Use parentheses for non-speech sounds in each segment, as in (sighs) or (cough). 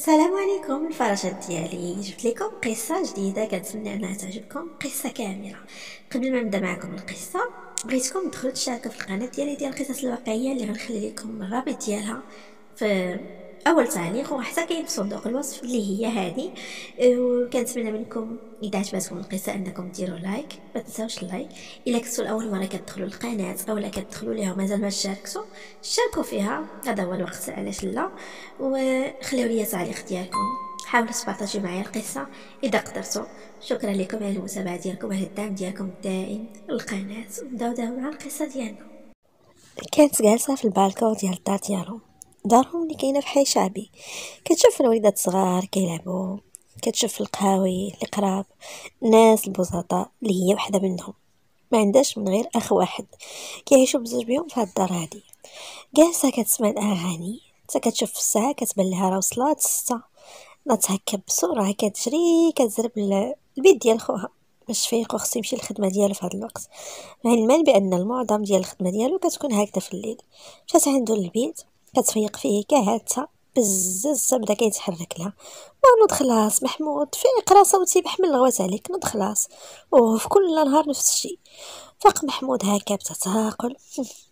السلام عليكم الفراشات ديالي جبت لكم قصه جديده كنتمنى انها تعجبكم قصه كامله قبل ما نبدا معكم القصه بغيتكم تدخلوا تشاركوا في القناه ديالي ديال القصص الواقعيه اللي غنخلي لكم الرابط ديالها في اول تعليق وحتى كاين في صندوق الوصف اللي هي هذه أه، وكنتمنى منكم اذا عجبتكم القصه انكم ديروا لايك ما تنساوش اللايك الا كنتو اول مره كتدخلوا القناه اولا كتدخلوا ليها ومازال ما شاركتوا شاركوا فيها هذا هو الوقت علاش لا وخليو لي تعليق ديالكم حاولوا تبارطاجيو معايا القصه اذا قدرتوا شكرا لكم على المتابعه ديالكم وعلى الدعم ديالكم الدائم للقناه نبداو مع القصه ديالنا كانت جالسه في البالكون ديال الدار ديالهم دارهم اللي كاينه في حي شعبي كتشوف الوليدات الصغار كيلعبوا كتشوف القهاوي القراب الناس البسطاء اللي هي وحده منهم ما عندهاش من غير اخ واحد كيعيشوا بزوج بيهم في هاد الدار هادي جالسه كتسمع الاغاني حتى كتشوف الساعه كتبان لها راه وصلات ستة نتهكب بسرعه كتجري كتزرب البيت ديال خوها باش فيق وخصو يمشي للخدمه ديالو في هذا الوقت مع المال بان المعظم ديال الخدمه ديالو كتكون هكذا في الليل مشات عندو للبيت كتفيق فيه كهاتها بزز بدا كيتحرك لها ما نوض خلاص محمود فيق راه صوتي بحمل الغوات عليك نوض خلاص اوه في كل نهار نفس الشيء فاق محمود هكا بتتاقل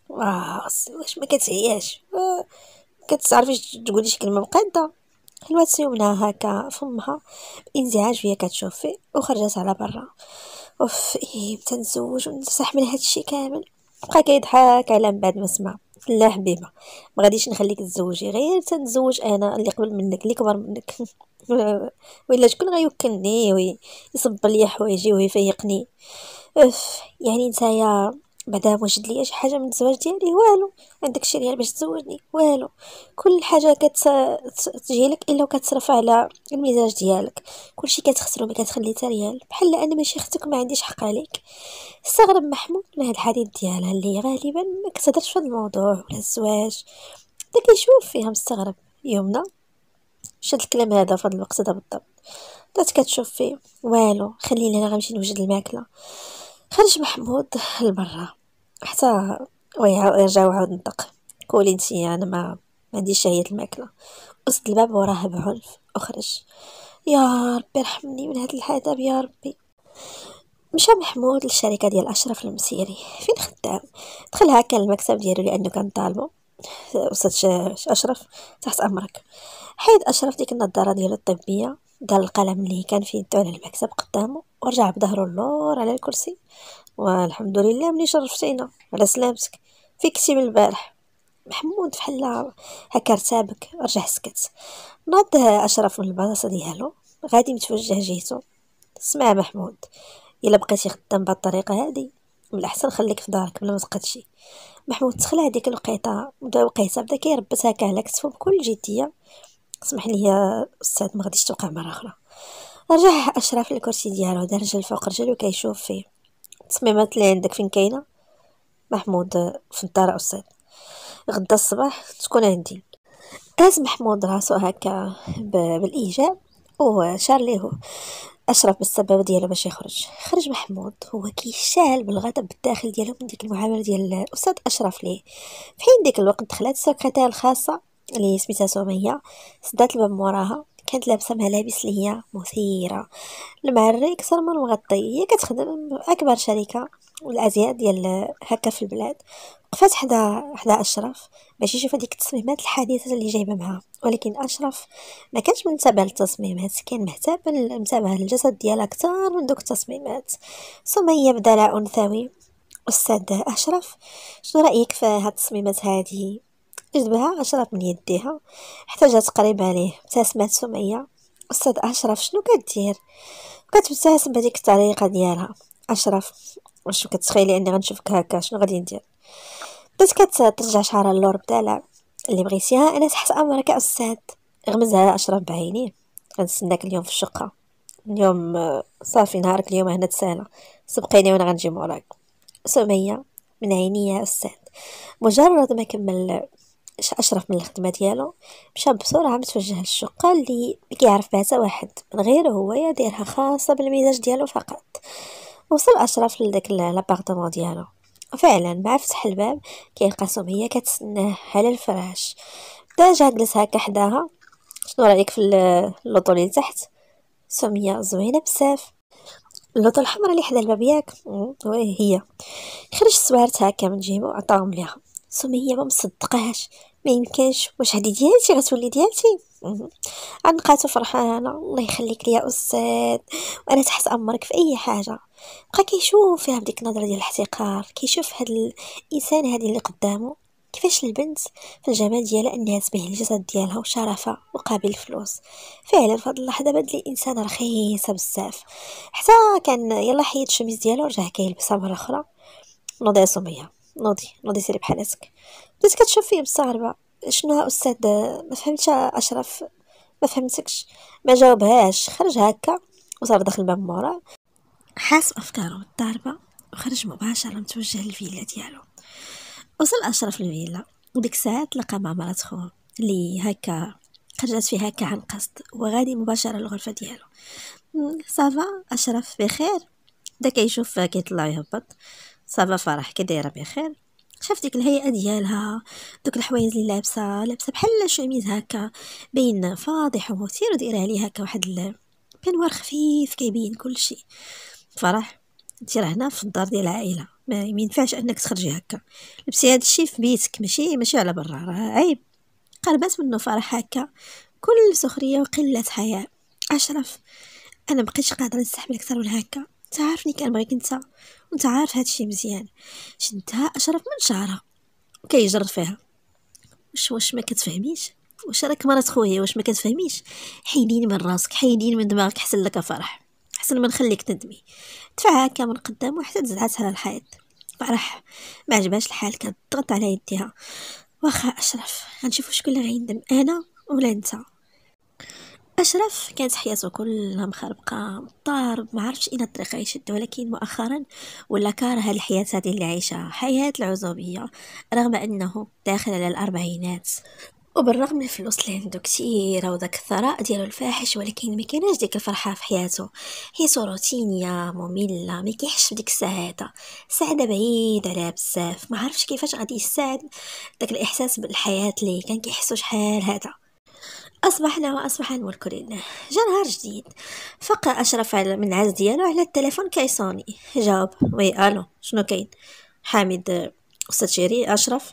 واه أمم، واش ما كتعياش آه، كتعرفيش تقولي شي كلمه مقاده الواد سيومنا هكا فمها بانزعاج فيها كتشوف فيه وخرجت على برا اوف ايه بتنزوج نزوج ونصح من هادشي كامل بقى كيضحك على من بعد ما سمع لا حبيبه ما غاديش نخليك تزوجي غير تنزوج انا اللي قبل منك اللي كبر منك (laughs) ولا شكون غيوكلني ويصبر ليا حوايجي ويفيقني اف يعني نتايا بعدا وجد لي شي حاجه من الزواج ديالي والو عندك شي ريال باش تزوجني والو كل حاجه كتجي لك الا وكتصرف على المزاج ديالك كلشي كتخسرو ما كتخلي حتى ريال بحال انا ماشي اختك ما عنديش حق عليك استغرب محمود من هاد الحديث ديالها اللي غالبا ما كتهضرش في الموضوع ولا الزواج بدا كيشوف فيها مستغرب يومنا شاد الكلام هذا في هاد الوقت هذا بالضبط بدات كتشوف فيه والو خليني انا غنمشي نوجد الماكله خرج محمود لبرا حتى ويرجع وعاود نطق قولي نتي انا ما عنديش شهية الماكلة قصد الباب وراه بعنف وخرج يا ربي ارحمني من هاد العذاب يا ربي مشى محمود للشركة ديال أشرف المسيري فين خدام دخل هكا المكتب ديالو لأنه كان طالبو أستاذ أشرف تحت أمرك حيد أشرف ديك النظارة ديالو الطبية قال القلم اللي كان في يدو على المكتب قدامه ورجع بظهرو اللور على الكرسي والحمد لله ملي شرفتينا على سلامتك في كنتي من البارح محمود فحال هكا رتابك رجع سكت نض اشرف من البلاصه ديالو غادي متوجه جهته سمع محمود الا بقيتي خدام بهاد الطريقه هادي من الاحسن خليك في دارك بلا ما تقدشي محمود تخلع ديك الوقيته بدا وقيته بدا كيربس هكا على كتفو بكل جديه اسمح لي يا استاذ ما غاديش توقع مره اخرى رجع اشرف للكرسي ديالو دار رجل فوق رجل وكيشوف فيه التصميمات اللي عندك فين كاينه محمود في الدار استاذ غدا الصباح تكون عندي داز محمود راسو هكا بالايجاب وشار ليه اشرف بالسبب ديالو باش يخرج خرج محمود هو كيشال بالغضب بالداخل ديالو من ديك المعامله ديال الاستاذ اشرف ليه في حين ديك الوقت دخلت السكرتير الخاصه اللي سميتها سميه سدات الباب موراها كانت لابسه ملابس اللي هي مثيره المعري اكثر من مغطي هي كتخدم اكبر شركه والازياء ديال هكا في البلاد وقفات حدا حدا اشرف باش يشوف هذيك التصميمات الحديثه اللي جايبه معها ولكن اشرف ما كانش منتبه للتصميمات كان مهتم منتبه للجسد ديالها اكثر من دوك التصميمات سميه بدلاء انثوي استاذ اشرف شنو رايك في هاد التصميمات هذه جذبها أشرف من يديها حتى جات قريبة ليه ابتسمت سمية أستاذ أشرف شنو كدير كتبتسم بهذيك الطريقة ديالها أشرف واش كتخيلي أني غنشوفك هكا شنو غادي ندير بدات كترجع شعرها اللور بدلع اللي بغيتيها أنا تحت أمرك يا أستاذ غمزها أشرف بعينيه غنستناك اليوم في الشقة اليوم صافي نهارك اليوم هنا تسالا سبقيني وانا غنجي موراك سمية من عينيا يا أستاذ مجرد ما كمل أشرف من الخدمة ديالو مشى بسرعة متوجه للشقة اللي كيعرف بها واحد من غير هو يديرها خاصة بالمزاج ديالو فقط وصل أشرف لداك لابارتمون ديالو وفعلا مع فتح الباب كيلقى هي كتسناه على الفراش بدا جالس هكا حداها شنو رايك في اللوطو اللي تحت سميه زوينه بزاف اللوطو الحمراء اللي حدا الباب ياك وي هي خرج سوارت هكا من جيبو عطاهم ليها سميه ما مصدقاهاش ما يمكنش واش هادي ديالتي غتولي ديالتي عنقاتو فرحانه الله يخليك ليا استاذ وانا تحت امرك في اي حاجه بقى كيشوف فيها بديك النظره ديال الاحتقار كيشوف هاد الانسان هادي اللي قدامه كيفاش البنت في الجمال ديالها انها تبين الجسد ديالها وشرفها وقابل الفلوس فعلا في هاد اللحظه بان انسان رخيصه بزاف حتى كان يلا حيد الشميز ديالو ورجع كيلبسها مره اخرى نوضي سميه نوضي نوضي سيري بحالاتك بديت كتشوف فيه بالصعربة شنو ها استاذ ما فهمتش اشرف ما فهمتكش ما جاوبهاش خرج هكا وصار داخل الباب مورا حاس افكاره الضاربه وخرج مباشره متوجه للفيلا ديالو وصل اشرف للفيلا وديك الساعه تلقى مع مرات خوه اللي هكا خرجت فيه هكا عن قصد وغادي مباشره للغرفه ديالو صافا اشرف بخير بدا كيشوف كيطلع يهبط صافا فرح كدايره بخير شاف ديك الهيئه ديالها دوك الحوايج اللي لابسه لابسه بحال شوميز هكا بين فاضح ومثير ودايره عليه هكا واحد بنوار خفيف كيبين كل شيء فرح انت راه هنا في الدار ديال العائله ما ينفعش انك تخرجي هكا لبسي هذا الشيء في بيتك ماشي ماشي على برا راه عيب قربات منه فرح هكا كل سخريه وقله حياء اشرف انا مبقيتش قادره نستحمل اكثر من هكا تعرفني كنبغيك انت كنت عارف هادشي مزيان شدها اشرف من شعرها وكيجر فيها واش واش ما كتفهميش واش راك مرات خويا واش ما كتفهميش حيدين من راسك حيدين من دماغك حسن لك فرح حسن ما نخليك تندمي دفعها هكا من قدام حتى تزعت على الحيط فرح ما عجبهاش الحال كانت ضغط على يديها واخا اشرف غنشوفو شكون اللي غيندم انا ولا انت أشرف كانت حياته كلها مخربقة طار ما عرفش إين الطريق يشد ولكن مؤخرا ولا كاره هاد الحياة هذه اللي عايشها حياة العزوبية رغم أنه داخل على الأربعينات وبالرغم من الفلوس اللي عنده كثيرة وداك الثراء ديالو الفاحش ولكن ما كانش ديك الفرحة في حياته هي روتينية مملة ما كيحش بديك السعادة السعادة بعيد عليها بزاف ما عرفش كيفاش غادي يستعد داك الاحساس بالحياة اللي كان كيحسو شحال هذا أصبحنا وأصبح الملك لله جا نهار جديد فقا أشرف على من عز ديالو على التلفون كيصوني جاوب وي ألو شنو كاين حامد أستاذ شيري أشرف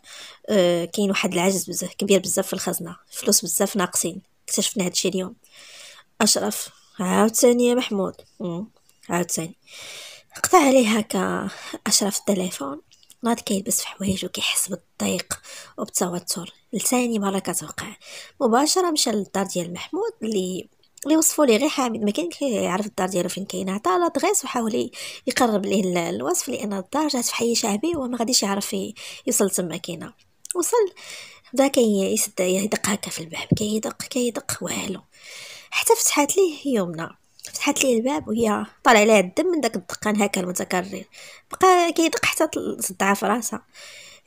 أه كاين واحد العجز بزاف كبير بزاف في الخزنة فلوس بزاف ناقصين اكتشفنا هادشي اليوم أشرف عاوتاني يا محمود عاوتاني قطع عليه هكا أشرف التلفون ناض كيلبس في حوايجو كيحس بالضيق وبالتوتر لساني مرة كتوقع مباشرة مشى للدار ديال محمود اللي اللي وصفوا لي غير حامد ما كان كيعرف الدار ديالو فين كاينه عطا لادغيس وحاول يقرب ليه الوصف لان الدار جات في حي شعبي وما غاديش يعرف يوصل تما كاينه وصل بدا كيسد يدق هكا في الباب كيدق كيدق والو حتى فتحات ليه يومنا فتحت لي الباب وهي طالع لها الدم من داك الدقان هكا المتكرر بقى كيدق حتى صدعها في راسها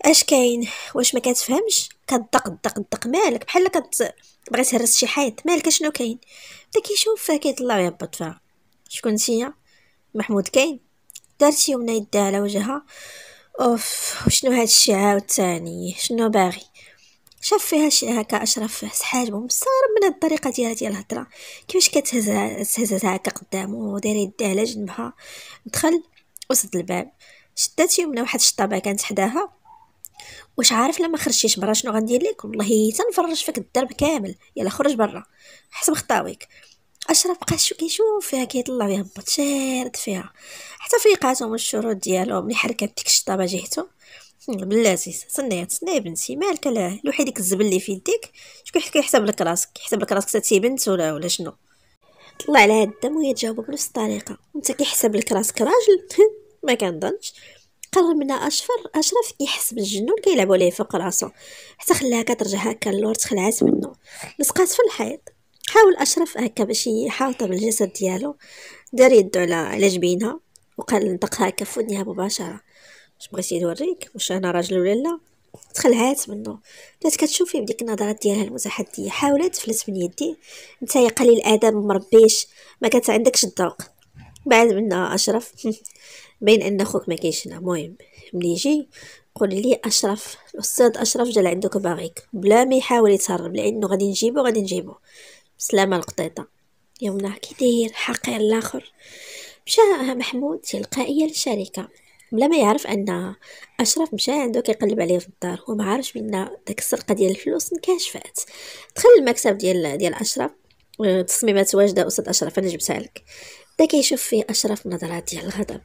اش كاين واش ما كتفهمش كدق دق دق مالك بحال كت بغي تهرس شي حيط مالك شنو كاين بدا كيشوف فيها كيطلع ويهبط فيها شكون نتيا محمود كاين دارت يومنا يدها على وجهها اوف وشنو هاد الشي عاوتاني شنو باغي شاف فيها شي هكا اشرف سحاجبو مستغرب من الطريقه ديالها ديال الهضره كيفاش كتهزها هكا قدامو وداير يديها على جنبها دخل وسد الباب شدات يمنا واحد الشطابه كانت حداها واش عارف لما خرجتيش برا شنو غندير لك والله تنفرج فيك الدرب كامل يلا خرج برا حسب خطاويك اشرف بقى شو كيشوف فيها كيطلع يهبط شارد فيها حتى فيقاتهم الشروط ديالهم اللي حركات ديك الشطابه جهته بلاتي تسنايا تسنايا بنتي مالك لا لوحي ديك الزبل اللي في يديك شكون كيحسب لك راسك كيحسب لك راسك تاتي بنت ولا ولا شنو طلع على هاد الدم وهي تجاوبه بنفس الطريقه انت كيحسب لك راسك راجل (laughs) ما كنظنش قربنا اشفر اشرف كيحس بالجنون كيلعبوا عليه فوق راسو حتى خلاها كترجع هكا اللور تخلعات منه لصقات في الحيط حاول اشرف هكا باش يحاوطها بالجسد ديالو دار يدو على على جبينها وقال نطقها هكا في مباشره اش بغيتي نوريك واش انا راجل ولا لا تخلعات منه بدات كتشوفي بديك النظرات ديالها المتحديه حاولت تفلت من يدي انت يا قليل الادب مربيش ما كانت عندكش الذوق بعد منها اشرف (laughs) بين ان اخوك ما كاينش هنا المهم ملي يجي قول لي اشرف الاستاذ اشرف جا عندك باغيك بلا ما يحاول يتهرب لانه غادي نجيبو غادي نجيبو بسلامه القطيطه يومنا كي داير حقير الاخر مشى محمود تلقائيا للشركه بلا ما يعرف ان اشرف مشى عنده كيقلب عليه في الدار هو ما عارفش بان داك السرقه ديال الفلوس انكشفات دخل المكتب ديال ديال اشرف آه، تصميمات واجده استاذ اشرف انا جبتها لك بدا كيشوف فيه اشرف نظرات ديال الغضب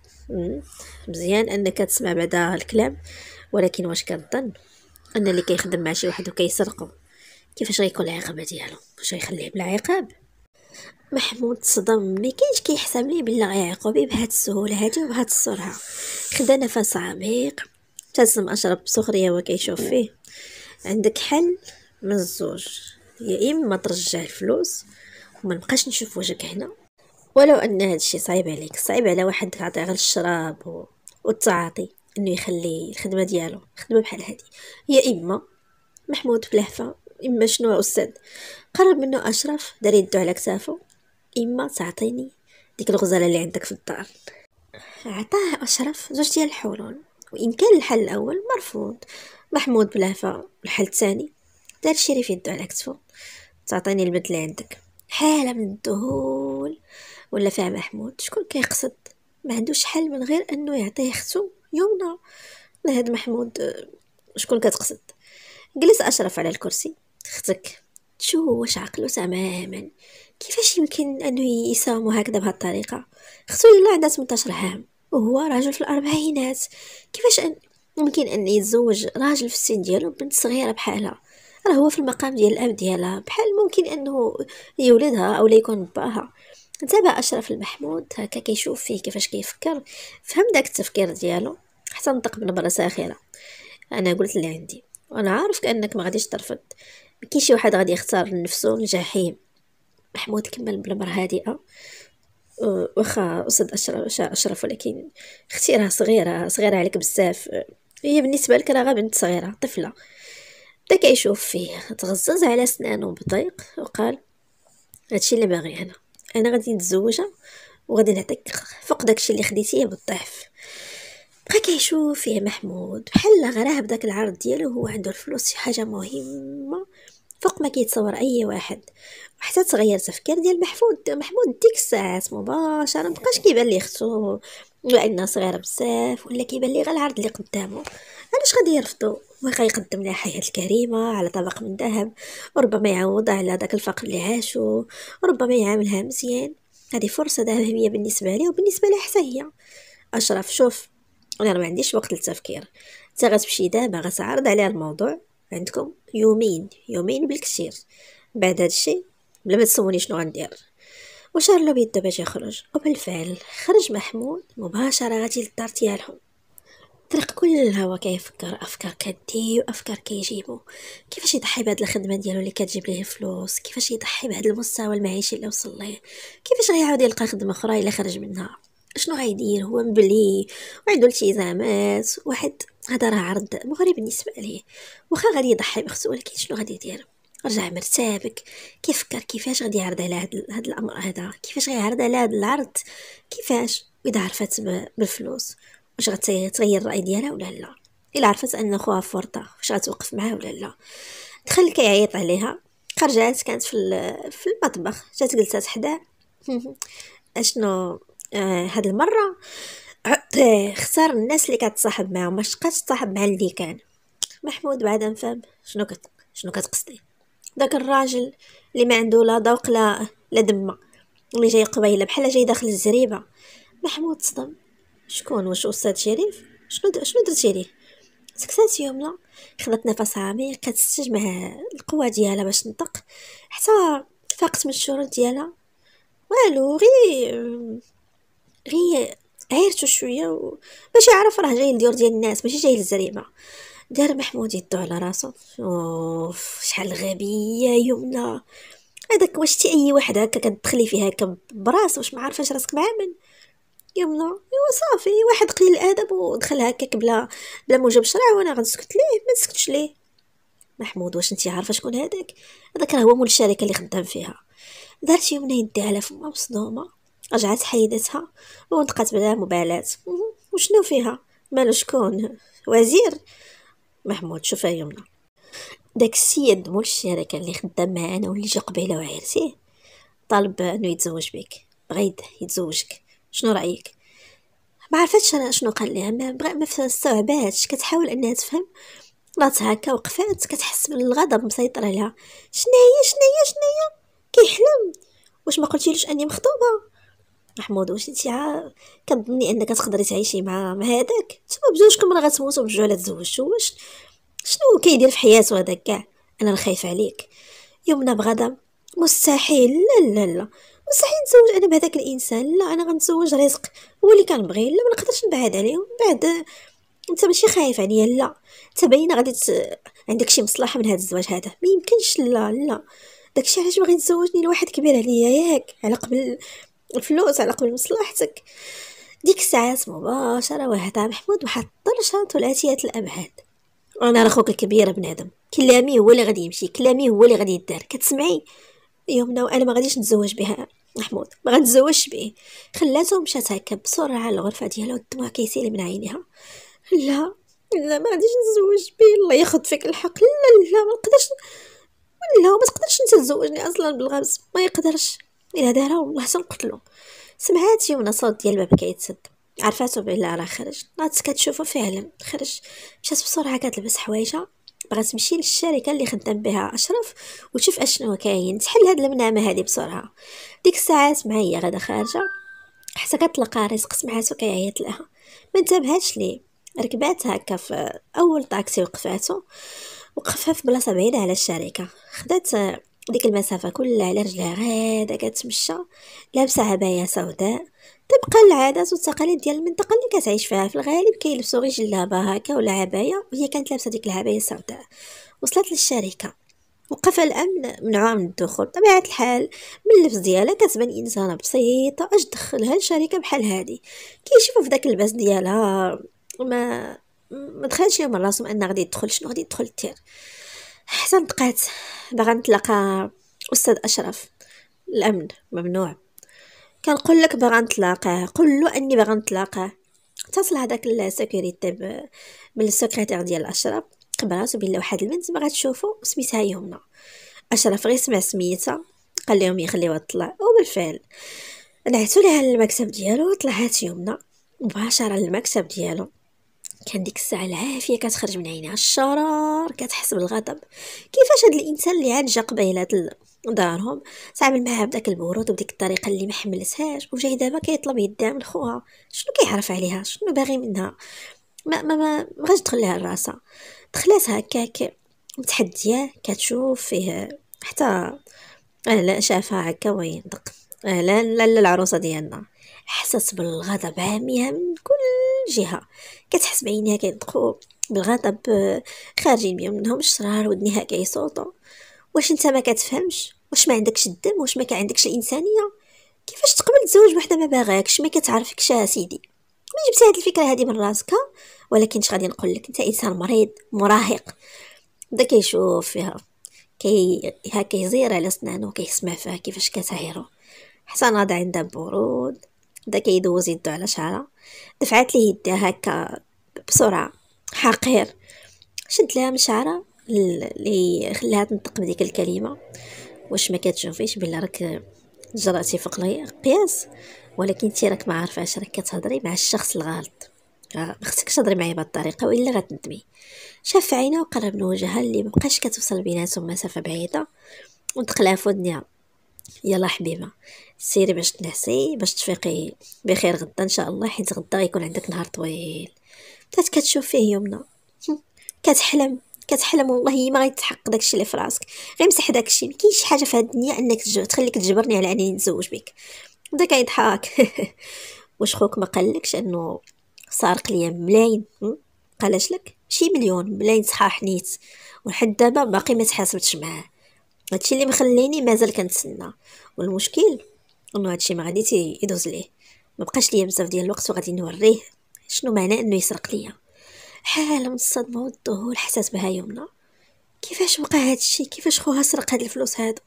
مزيان انك تسمع بعدا الكلام ولكن واش كنظن ان اللي كيخدم مع شي واحد وكيسرقو كيفاش غيكون العقاب ديالو واش غيخليه بلا عقاب محمود صدم ما كاينش كيحسب ليه بلي غيعقوبي إيه بهاد السهوله هادي وبهاد السرعه خدا نفس عميق ابتسم اشرب بسخريه وهو كيشوف فيه عندك حل من الزوج يا اما ترجع الفلوس وما نبقاش نشوف وجهك هنا ولو ان هادشي صعيب عليك صعيب على واحد عاطي غير الشراب و... والتعاطي انه يخلي الخدمه ديالو خدمه بحال هادي يا اما محمود بلهفه اما شنو استاذ قرب منه أشرف دار يدو على كتافه إما تعطيني ديك الغزالة اللي عندك في الدار عطاه أشرف زوج ديال الحلول وإن كان الحل الأول مرفوض محمود بلهفة الحل الثاني دار شريف يدو على كتفه تعطيني البنت اللي عندك حالة من الذهول ولا فيها محمود شكون كيقصد ما عندوش حل من غير انه يعطيه اختو يمنى لهاد محمود شكون كتقصد جلس اشرف على الكرسي اختك شو واش عقلو تماما كيفاش يمكن انه يساومو هكذا الطريقه خصو يلا عندها 18 عام وهو راجل في الاربعينات كيفاش أن ممكن ان يتزوج راجل في السن ديالو بنت صغيره بحالها راه هو في المقام ديال الاب ديالها بحال ممكن انه يولدها او لا يكون باها تابع اشرف المحمود هكا كيشوف فيه كيفاش كيفكر فهم داك التفكير ديالو حتى نطق بنبره ساخره انا قلت اللي عندي وانا عارف كانك ما غاديش ترفض كاين شي واحد غادي يختار لنفسو الجحيم محمود كمل بنبرة هادئة أه، واخا استاذ اشرف اشرف ولكن اختي راه صغيره صغيره عليك بزاف هي بالنسبه لك راه بنت صغيره طفله بدا كيشوف فيه تغزز على سنانه بضيق وقال هادشي اللي باغي انا انا غادي نتزوجها وغادي نعطيك فوق داكشي اللي خديتيه بالضعف بقى كيشوف فيه محمود بحال غراه بداك العرض ديالو هو عنده الفلوس شي حاجه مهمه فوق ما كيتصور اي واحد وحتى تغيرت تفكير ديال محمود محمود ديك الساعات مباشره مبقاش كيبان ليه اختو ولا صغيره بزاف ولا كيبان ليه غير العرض اللي قدامه علاش غادي يرفضو ما غيقدم لها حياة كريمه على طبق من ذهب وربما يعوضها على داك الفقر اللي عاشو ربما يعاملها مزيان هذه فرصة ذهبية بالنسبة لي وبالنسبة لها حتى هي أشرف شوف أنا ما عنديش وقت للتفكير انت غتمشي دابا غتعرض عليها الموضوع عندكم يومين يومين بالكثير بعد هذا الشيء بلا ما تسوني شنو غندير وشار له بيده باش يخرج وبالفعل خرج محمود مباشره للدار ديالهم طرق كل الهوا كيفكر افكار كدي وافكار كيجيبو كيفاش يضحي بهاد الخدمه ديالو اللي كتجيب ليه فلوس كيفاش يضحي بهاد المستوى المعيشي اللي وصل ليه كيفاش غيعاود يلقى خدمه اخرى الا خرج منها شنو غيدير هو مبلي وعندو التزامات واحد هذا راه عرض مغري بالنسبه ليه واخا غادي يضحي بخصو ولكن شنو غادي يدير رجع مرتبك كيفكر كيفاش غادي يعرض على هذا الامر هذا كيفاش غيعرض على هذا العرض كيفاش واذا عرفت بالفلوس واش غتغير الراي ديالها ولا لا الا عرفت ان خوها فورطه واش غتوقف معاه ولا لا دخل كيعيط عليها خرجات كانت في في المطبخ جات جلسات حداه (laughs) اشنو آه، هاد المره اختار الناس اللي كتصاحب معاهم ما تبقاش تصاحب مع اللي كان محمود بعدا فهم شنو كت... شنو كتقصدي داك الراجل اللي ما عنده لا ذوق لا لا دمه اللي جاي قبيله بحال جاي داخل الزريبه محمود صدم شكون واش استاذ شريف شنو د... شنو درتي ليه سكتات يومنا خدات نفس عميق كتستجمع القوه ديالها باش تنطق حتى فاقت من الشروط ديالها والو غير غير عيرتو شويه و... باش يعرف راه جاي لديور ديال الناس ماشي جاي للزريبه دار محمود يدو على راسو اوف شحال غبيه يمنى هذاك واش تي اي واحد هكا كتدخلي فيه هكا براس واش ما عارفاش راسك مع من يمنى ايوا صافي واحد قليل الادب ودخل هكاك بلا بلا موجب شرع وانا غنسكت ليه ما نسكتش ليه محمود واش انت عارفه شكون هذاك هذاك راه هو مول الشركه اللي خدام فيها دارت يمنى يديها على فمها مصدومه رجعت حيدتها ونطقت بلا مبالاة وشنو فيها مالو شكون وزير محمود شوفها يمنا داك السيد مول الشركه اللي خدام معانا واللي جا قبيله وعيرتيه طالب انه يتزوج بك بغا يتزوجك شنو رايك ما عرفتش انا شنو قال لها ما بغا ما استوعباتش كتحاول انها تفهم ناضت هكا وقفات كتحس بالغضب مسيطر عليها هي شنو هي كيحلم واش ما قلتيلوش اني مخطوبه محمود واش انت عا كنظني انك تقدري تعيشي مع مع هذاك نتوما بجوجكم راه غتموتوا بجوج على تزوجتوا واش شنو كيدير في حياته هذاك كاع انا خايف عليك يومنا بغدا مستحيل لا لا لا مستحيل نتزوج انا بهذاك الانسان لا انا غنتزوج رزق هو اللي كنبغي لا ما نقدرش نبعد عليه بعد انت ماشي خايف عليا لا انت باينه غادي ت... عندك شي مصلحه من هذا الزواج هذا ما يمكنش لا لا داكشي علاش باغي تزوجني لواحد كبير عليا ياك على قبل الفلوس على قبل مصلحتك ديك الساعات مباشرة وهدا محمود وحط طرشها ثلاثية الأبعاد أنا راه خوك الكبير بنادم كلامي هو اللي غادي يمشي كلامي هو اللي غادي يدار كتسمعي يومنا وأنا ما غاديش نتزوج بها محمود ما غنتزوجش به خلاته مشات هكا بسرعه للغرفه ديالها والدموع كيسيل من عينيها لا لا ما غاديش نتزوج به الله ياخذ فيك الحق لا لا ما نقدرش لا ما تقدرش انت تزوجني اصلا بالغمز ما يقدرش الا دارها والله تنقتلو سمعات يونا صوت ديال الباب كيتسد عرفاتو بلا راه خرج ناضت كتشوفو فعلا خرج مشات بسرعه كتلبس حوايجها بغات تمشي للشركه اللي خدام بها اشرف وتشوف اشنو كاين تحل هاد المنامه هادي بسرعه ديك الساعات مع هي غدا خارجه حتى كتلقى رزق سمعاتو كيعيط لها ما انتبهاتش ليه ركبات هكا في اول طاكسي وقفاتو وقفها في بلاصه بعيده على الشركه خدات ديك المسافه كلها على رجلها غاده كتمشى لابسه عبايه سوداء تبقى العادات والتقاليد ديال المنطقه اللي كتعيش فيها في الغالب كيلبسوا غير جلابه هكا ولا عبايه وهي كانت لابسه ديك العبايه السوداء وصلت للشركه وقف الامن منعوها من الدخول بطبيعه الحال من اللبس ديالها كتبان انسانه بسيطه اش دخلها لشركه بحال هادي كيشوفوا في داك اللباس ديالها ما ما دخلش يوم راسهم ان غادي يدخل شنو غادي يدخل دير حسن دقات باغا نتلاقى استاذ اشرف الامن ممنوع كنقول لك باغا نتلاقاه قل له اني باغا نتلاقاه اتصل هذاك السكيورتي من السكرتير ديال اشرف قبراتو بلا واحد البنت باغا تشوفو سميتها يهمنا اشرف غير سمع سميتها قال لهم يخليوها تطلع وبالفعل نعتو لها المكتب ديالو طلعت يمنى مباشره للمكتب ديالو كان ديك الساعه العافيه كتخرج من عينيها الشرار كتحس بالغضب كيفاش هاد الانسان اللي عاد جا قبيله دارهم تعامل معها بداك البرود وبديك الطريقه اللي ما حملتهاش وجاي دابا كيطلب يدها من خوها شنو كيعرف عليها شنو باغي منها ما ما ما بغاش لها لراسها دخلات هكاك متحديه كتشوف فيه حتى آه، لا شافها هكا وينطق آه، لا لا العروسه ديالنا حست بالغضب عاميها من كل جهه كتحس بعينيها كينطقوا بالغضب آه، خارجين بهم منهم الشرار ودنيها كيصوتوا واش انت ما كتفهمش واش ما عندكش الدم واش ما عندكش الانسانيه كيفاش تقبل تزوج وحده ما باغاكش ما كتعرفكش سيدي ما جبت هاد الفكره هادي من راسك ولكن شغادي نقول لك انت انسان مريض مراهق بدا كيشوف فيها كي ها كيزير على سنانو كيسمع فيها كيفاش كتعيرو حتى ناض عندها برود بدا كيدوز يدو على شعرها دفعت ليه يدها هكا بسرعه حقير شد لها من اللي خلاها تنطق بديك الكلمه واش ما كتشوفيش بلا راك جرأتي فوق القياس ولكن انت راك ما عارفاش راك كتهضري مع الشخص الغلط آه، ما خصكش تهضري معايا بهاد الطريقه والا غتندمي شاف عينها وقرب من وجهها اللي مبقاش كتوصل بيناتهم مسافه بعيده ودخلها في ودنها يلا حبيبه سيري باش تنعسي باش تفيقي بخير غدا ان شاء الله حيت غدا غيكون عندك نهار طويل بدات كتشوف فيه يومنا (laughs) كتحلم كتحلم والله ما غيتحقق داكشي اللي في راسك غير مسح داكشي ما كاينش حاجه في هاد الدنيا انك تخليك تجبرني على انني نتزوج بك بدا كيضحك (laughs) واش خوك ما قالكش انه سارق ليا ملايين قالاش لك شي مليون ملايين صحاح نيت ولحد دابا باقي ما تحاسبتش معاه هادشي اللي مخليني مازال كنتسنى والمشكل انه هادشي ما غادي تيدوز ليه ما بقاش ليا بزاف ديال الوقت وغادي نوريه شنو معنى انه يسرق ليا حاله من الصدمه والذهول حسات بها يمنى كيفاش وقع هادشي كيفاش خوها سرق هاد الفلوس هادو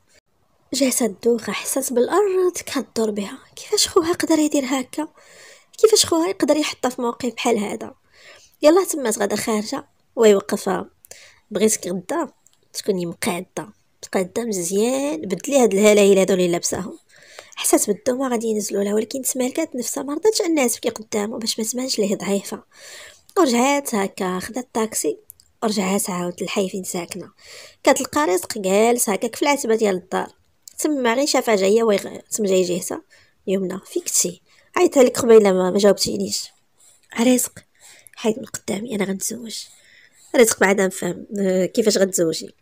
جات الدوخه حسات بالارض كدور بها كيفاش خوها قدر يدير هكا كيفاش خوها يقدر يحطها في موقف بحال هذا يلا تمات غدا خارجه ويوقفها بغيتك غدا تكوني مقاده تقدا مزيان بدلي هاد الهلايل هادو اللي لابساهم حسات بالدو غادي ينزلوا لها ولكن تمالكات نفسها ما رضاتش انها تبكي قدامه باش ما تمانش ليه ضعيفه ورجعات هكا خدات الطاكسي رجعات عاود للحي فين ساكنه كتلقى رزق جالس هكاك في العتبه ديال الدار تما غير شافها جايه وي تم جاي جهتها يمنى فيكتي عيطت لك قبيله ما, ما جاوبتينيش رزق حيد من قدامي انا غنتزوج رزق بعدا فهم آه، كيفاش غتزوجي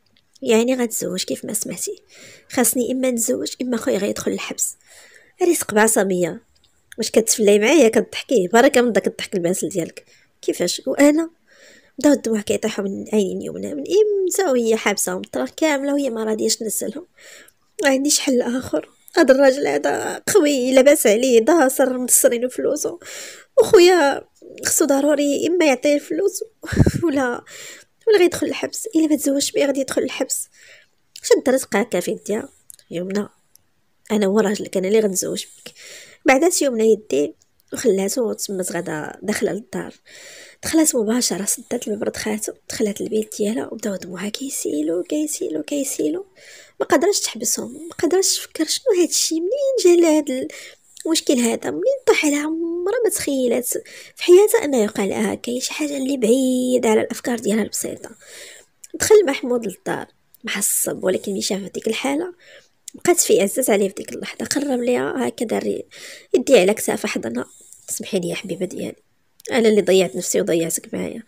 يعني غتزوج كيف ما سمعتي خاصني اما نتزوج اما خويا غيدخل الحبس ريسك بعصبيه واش كتفلاي معايا كضحكي بركه من داك الضحك الباسل ديالك كيفاش وانا بداو الدموع كيطيحوا من عيني اليمنى من امتى وهي حابسه مطرح كامله وهي ما راضياش تنزلهم ما عنديش حل اخر هذا الراجل هذا قوي لاباس عليه داصر متصرين فلوسو وخويا خصو ضروري اما يعطيه الفلوس (laughs) ولا ولا غيدخل الحبس الا ما تزوجش بيه غادي يدخل الحبس شد درت قاع كافي يديها يمنى انا هو راجلك انا اللي غنتزوج بك بعدات يمنى يدي وخلاتو تمت غدا داخله للدار دخلت مباشره سدات الباب دخلات دخلت البيت ديالها وبداو دموعها كيسيلو كيسيلو كيسيلو ما قدرش تحبسهم ما قدرش تفكر شنو هادشي منين جا لهاد المشكل هذا منين طاح لها عمرها ما تخيلات في حياتها انه يوقع لها آه، هكا شي حاجه اللي بعيده على الافكار ديالها البسيطه دخل محمود للدار محصب ولكن ملي شاف ديك الحاله بقات في عزاز عليه في ديك اللحظه قرب ليها هكا دار يدي على كتافها حضنها سمحي لي يا حبيبه ديالي انا اللي ضيعت نفسي وضيعتك معايا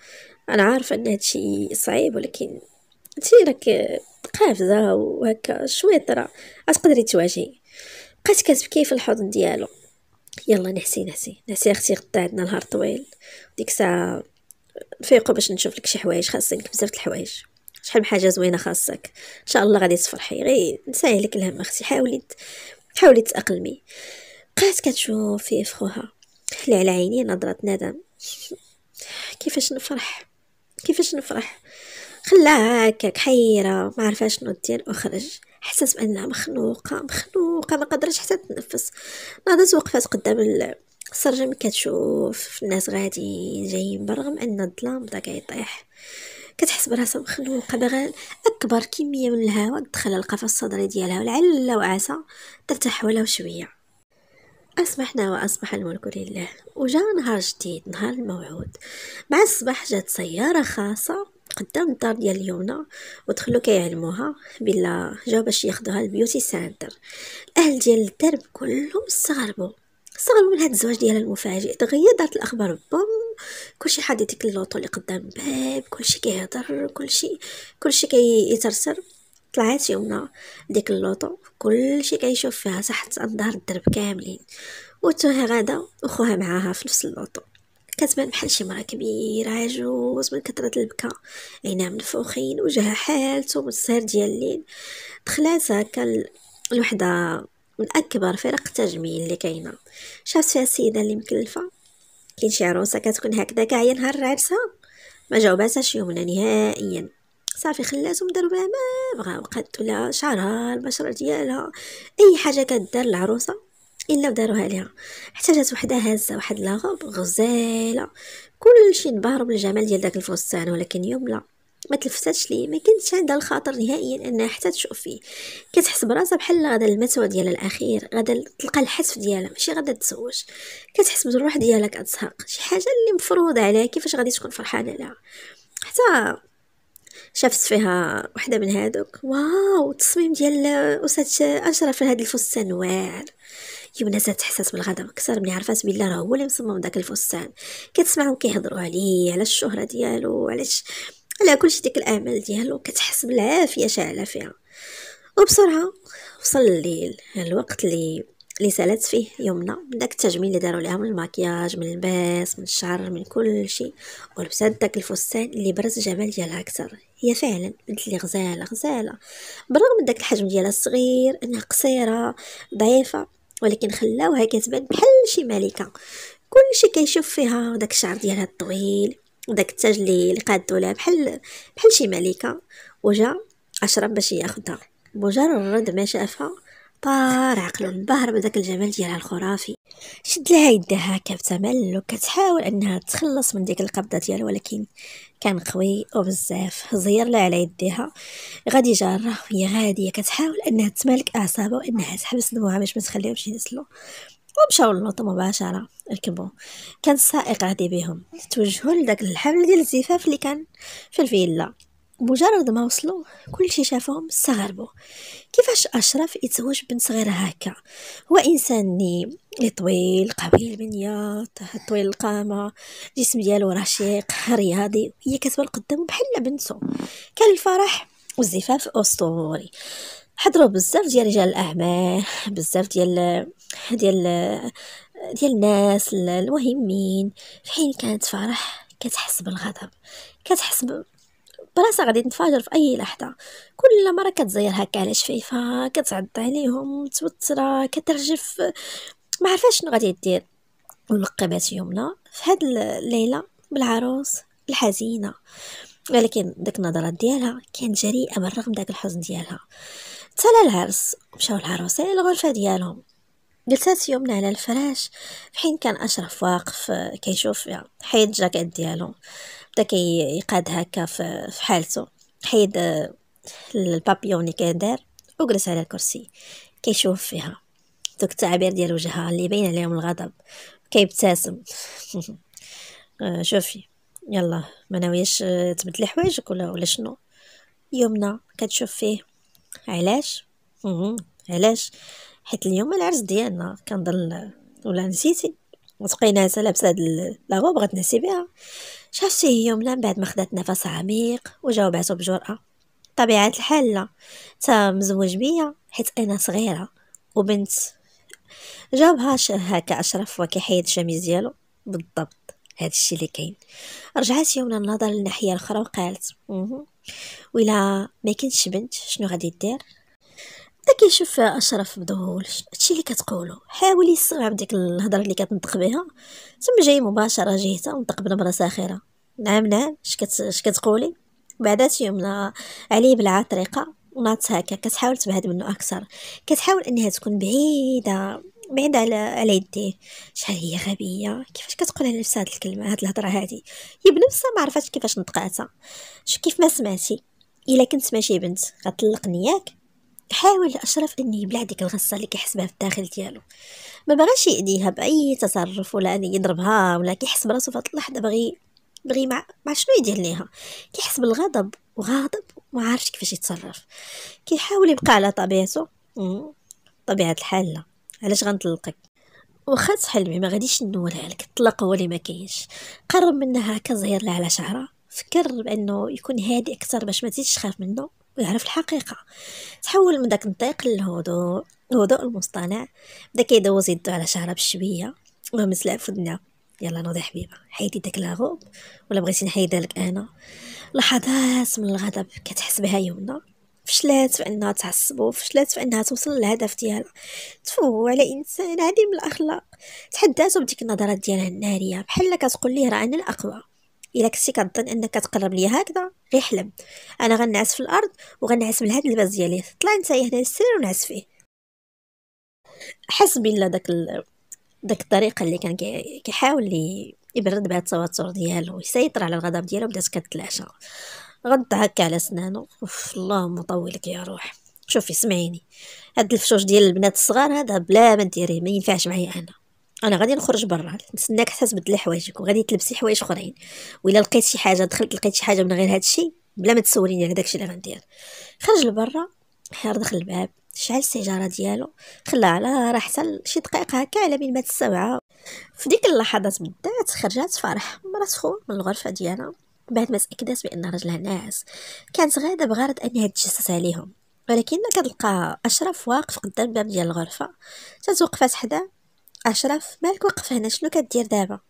انا عارفه ان هادشي صعيب ولكن انت راك قافزه وهكا شويه ترى تقدري تواجهي بقات كتبكي في الحضن ديالو يلا نحسي نحسي نحسي اختي غدا عندنا نهار طويل ديك الساعه نفيقوا باش نشوف لك شي حوايج خاصك بزاف د الحوايج شحال من حاجه زوينه خاصك ان شاء الله غادي تفرحي غير نساهي لك الهم اختي حاولي حاولي تاقلمي بقات كتشوف في فخوها حلي على عيني نظرة ندم كيفاش نفرح كيفاش نفرح خلاها هكاك حيره ما عرفاش شنو دير وخرج حسيت بانها مخنوقه مخنوقه ما قدرتش حتى تنفس ناضت وقفات قدام السرجم كتشوف الناس غاديين جايين برغم ان الظلام بدا كيطيح كتحس براسها مخنوقه باغا اكبر كميه من الهواء تدخل القفص الصدري ديالها ولعل وعسى ترتاح ولو شويه أصبحنا وأصبح الملك لله وجاء نهار جديد نهار الموعود مع الصباح جات سيارة خاصة قدام الدار ديال اليمنى ودخلو كيعلموها بلا جاو باش ياخدوها البيوتي سنتر الاهل ديال الدرب كلهم استغربوا استغربوا من هاد الزواج ديالها المفاجئ دغيا دارت الاخبار بوم كلشي حاد ديك اللوطو اللي قدام الباب كلشي كيهضر كلشي كلشي كيترسر طلعت يومنا ديك اللوطو كلشي كيشوف فيها صحت انظار الدرب كاملين وتوها غادا وخوها معاها في نفس اللوطو كتبان بحال شي مرا كبيرة عجوز من كثرة البكا عينها نعم، منفوخين وجهها حالته من السهر ديال الليل دخلات هكا الوحدة من أكبر فرق التجميل اللي كاينة شافت فيها السيدة اللي مكلفة كاين شي عروسة كتكون هكذا كاعية نهار عرسها ما جاوباتهاش يومنا نهائيا صافي خلاتهم داروا بها ما بغاو قدوا لها شعرها البشره ديالها اي حاجه كدار العروسه الا داروها عليها حتى جات وحده هازه واحد لاغوب غزاله كلشي تبهر بالجمال ديال داك الفستان ولكن يوم لا ما تلفتاتش ليه ما كانتش عندها الخاطر نهائيا انها حتى تشوف فيه كتحس براسها بحال غدا المتوى ديالها الاخير غدا تلقى الحسف ديالها ماشي غدا تزوج كتحس بالروح ديالها كتزهق شي حاجه اللي مفروضه عليها كيفاش غادي تكون فرحانه لا حتى شافت فيها وحده من هادوك واو التصميم ديال استاذ اشرف هذا الفستان واعر يونس تحسس بالغضب اكثر ملي عرفات بلي راه هو اللي مصمم داك الفستان كتسمعهم كيهضروا عليه على الشهره ديالو علاش على كلشي ديك الامل ديالو كتحس بالعافيه شاعله فيها وبسرعه وصل الليل الوقت اللي اللي سالات فيه يمنى من داك التجميل اللي داروا ليها من المكياج من اللباس من الشعر من كل شيء ولبسات داك الفستان اللي برز الجمال ديالها اكثر هي فعلا بنت اللي غزاله غزاله بالرغم من داك الحجم ديالها الصغير انها قصيره ضعيفه ولكن خلاوها كتبان بحال شي ملكه كلشي كيشوف فيها داك الشعر ديالها الطويل وداك التاج اللي قادو لها بحال بحال شي ملكه وجا اشرب باش ياخدها مجرد ما شافها طار عقله انبهر بداك الجمال ديالها الخرافي شد لها يدها هكا بتملك كتحاول انها تخلص من ديك القبضه ديالو ولكن كان قوي وبزاف زير لها على يديها غادي جاره وهي غاديه كتحاول انها تمالك اعصابها وانها تحبس دموعها باش ما تخليهمش ينسلو ومشاو للوط مباشره ركبو كان السائق غادي بهم توجهوا لداك الحمل ديال الزفاف اللي كان في الفيلا مجرد ما وصلوا كل شي شافوهم استغربوا كيفاش اشرف يتزوج بنت صغيره هكا هو انسان لي طويل قوي البنيه طويل القامه جسم ديالو رشيق رياضي هي كتبان قدام بحال بنته كان الفرح والزفاف اسطوري حضروا بزاف ديال رجال الاعمال بزاف ديال ديال ديال الناس المهمين في حين كانت فرح كتحس بالغضب كتحس براسها غادي تنفجر في اي لحظه كل مره كتزير هكا على شفيفه كتعض عليهم متوتره كترجف ما عرفاش شنو غادي دير ولقبات يمنى في هاد الليله بالعروس الحزينه ولكن داك النظرات ديالها كانت جريئه بالرغم داك الحزن ديالها تلا العرس مشاو العروسه الغرفه ديالهم جلسات يمنى على الفراش في حين كان اشرف واقف كيشوف يعني حيد الجاكيت ديالو بدا كيقاد هكا في حالته حيد البابيون اللي كيدار وجلس على الكرسي كيشوف فيها دوك التعابير ديال وجهها اللي باين عليهم الغضب كيبتسم (laughs) شوفي يلا ما ناويش تبدلي حوايجك ولا ولا شنو يومنا كتشوف فيه علاش علاش حيت اليوم العرس ديالنا كنظن ولا نسيتي وتبقينا لابسه هاد لاغوب غتنعسي بها شافت هي يمنى من بعد ما خدات نفس عميق وجاوبته بجرأة طبيعة الحال لا تا مزوج بيا حيت انا صغيرة وبنت جاوبها هكا اشرف وكيحيد الشميز ديالو بالضبط هذا الشيء اللي كاين رجعت يومنا النظر للناحيه الاخرى وقالت ويلا ما كنتش بنت شنو غادي دير كيشوف اشرف بدهول هادشي اللي كتقولو حاول يستوعب ديك الهضره اللي كتنطق بها ثم جاي مباشره جهته ونطق بنبره ساخره نعم نعم اش كت كتقولي بعدا يمنى عليه بالعطرقه وناتس هكا كتحاول تبعد منه اكثر كتحاول انها تكون بعيده بعيدة على على يديه شحال هي غبية كيفاش كتقول على نفسها هاد الكلمة هاد الهضرة هادي هي بنفسها ما عرفاتش كيفاش نطقاتها شوف كيف ما سمعتي الا كنت ماشي بنت غتطلقني ياك حاول أشرف أن يبلع ديك الغصة اللي كيحسبها في الداخل ديالو ما بغاش يأذيها بأي تصرف ولا أن يضربها ولا كيحس براسو في اللحظة بغي بغي مع, مع شنو يدير ليها كيحس بالغضب وغاضب وما عارفش كيفاش يتصرف كيحاول يبقى على طبيعته طبيعة الحال لا علاش غنطلقك واخا تحلمي ما غاديش نولها لك الطلاق هو اللي ما كاينش قرب منها هكا زهير على شعرها فكر بانه يكون هادئ اكثر باش ما تزيدش تخاف منه ويعرف الحقيقة تحول من داك الضيق للهدوء الهدوء المصطنع بدا كيدوز يدو على شعرها بشوية وهم مسلع في الدنيا يلا نوضي حبيبة حيدي داك الغوب ولا بغيتي نحيدها لك أنا لحظات من الغضب كتحس بها يمنى فشلات في انها تعصب وفشلات في انها توصل للهدف ديالها تفو على انسان عديم الاخلاق تحداتو بديك النظرات ديالها الناريه بحال كتقول ليه راه انا الاقوى الا كنتي كنظن انك كتقرب ليا هكذا غير حلم انا غنعس في الارض وغنعس من هاد الباز ديالي طلع انت إيه هنا للسرير ونعس فيه حسبي الله داك ال... داك الطريقه اللي كان كيحاول لي يبرد بها التوتر ديالو يسيطر على الغضب ديالو بدات كتلاشى غض هكا على سنانو اوف اللهم طولك يا روح شوفي سمعيني هاد الفشوش ديال البنات الصغار هذا بلا ما نديريه ما ينفعش معايا انا انا غادي نخرج برا نتسناك حتى تبدلي حوايجك وغادي تلبسي حوايج اخرين ولا لقيت شي حاجه دخلت لقيت شي حاجه من غير هادشي بلا ما تسوليني على داكشي اللي غندير خرج لبرا حار دخل الباب شعل السيجاره ديالو خلاها على راحتها شي دقائق هكا على بين ما السبعه في ديك اللحظات بدات خرجات فرح مرات خو من الغرفه ديالها بعد ما تاكدت بان رجلها ناعس كانت غاده بغرض انها تجسس عليهم ولكن كتلقى اشرف واقف قدام الباب ديال الغرفه تتوقفات حداه اشرف مالك وقف هنا شنو كدير دابا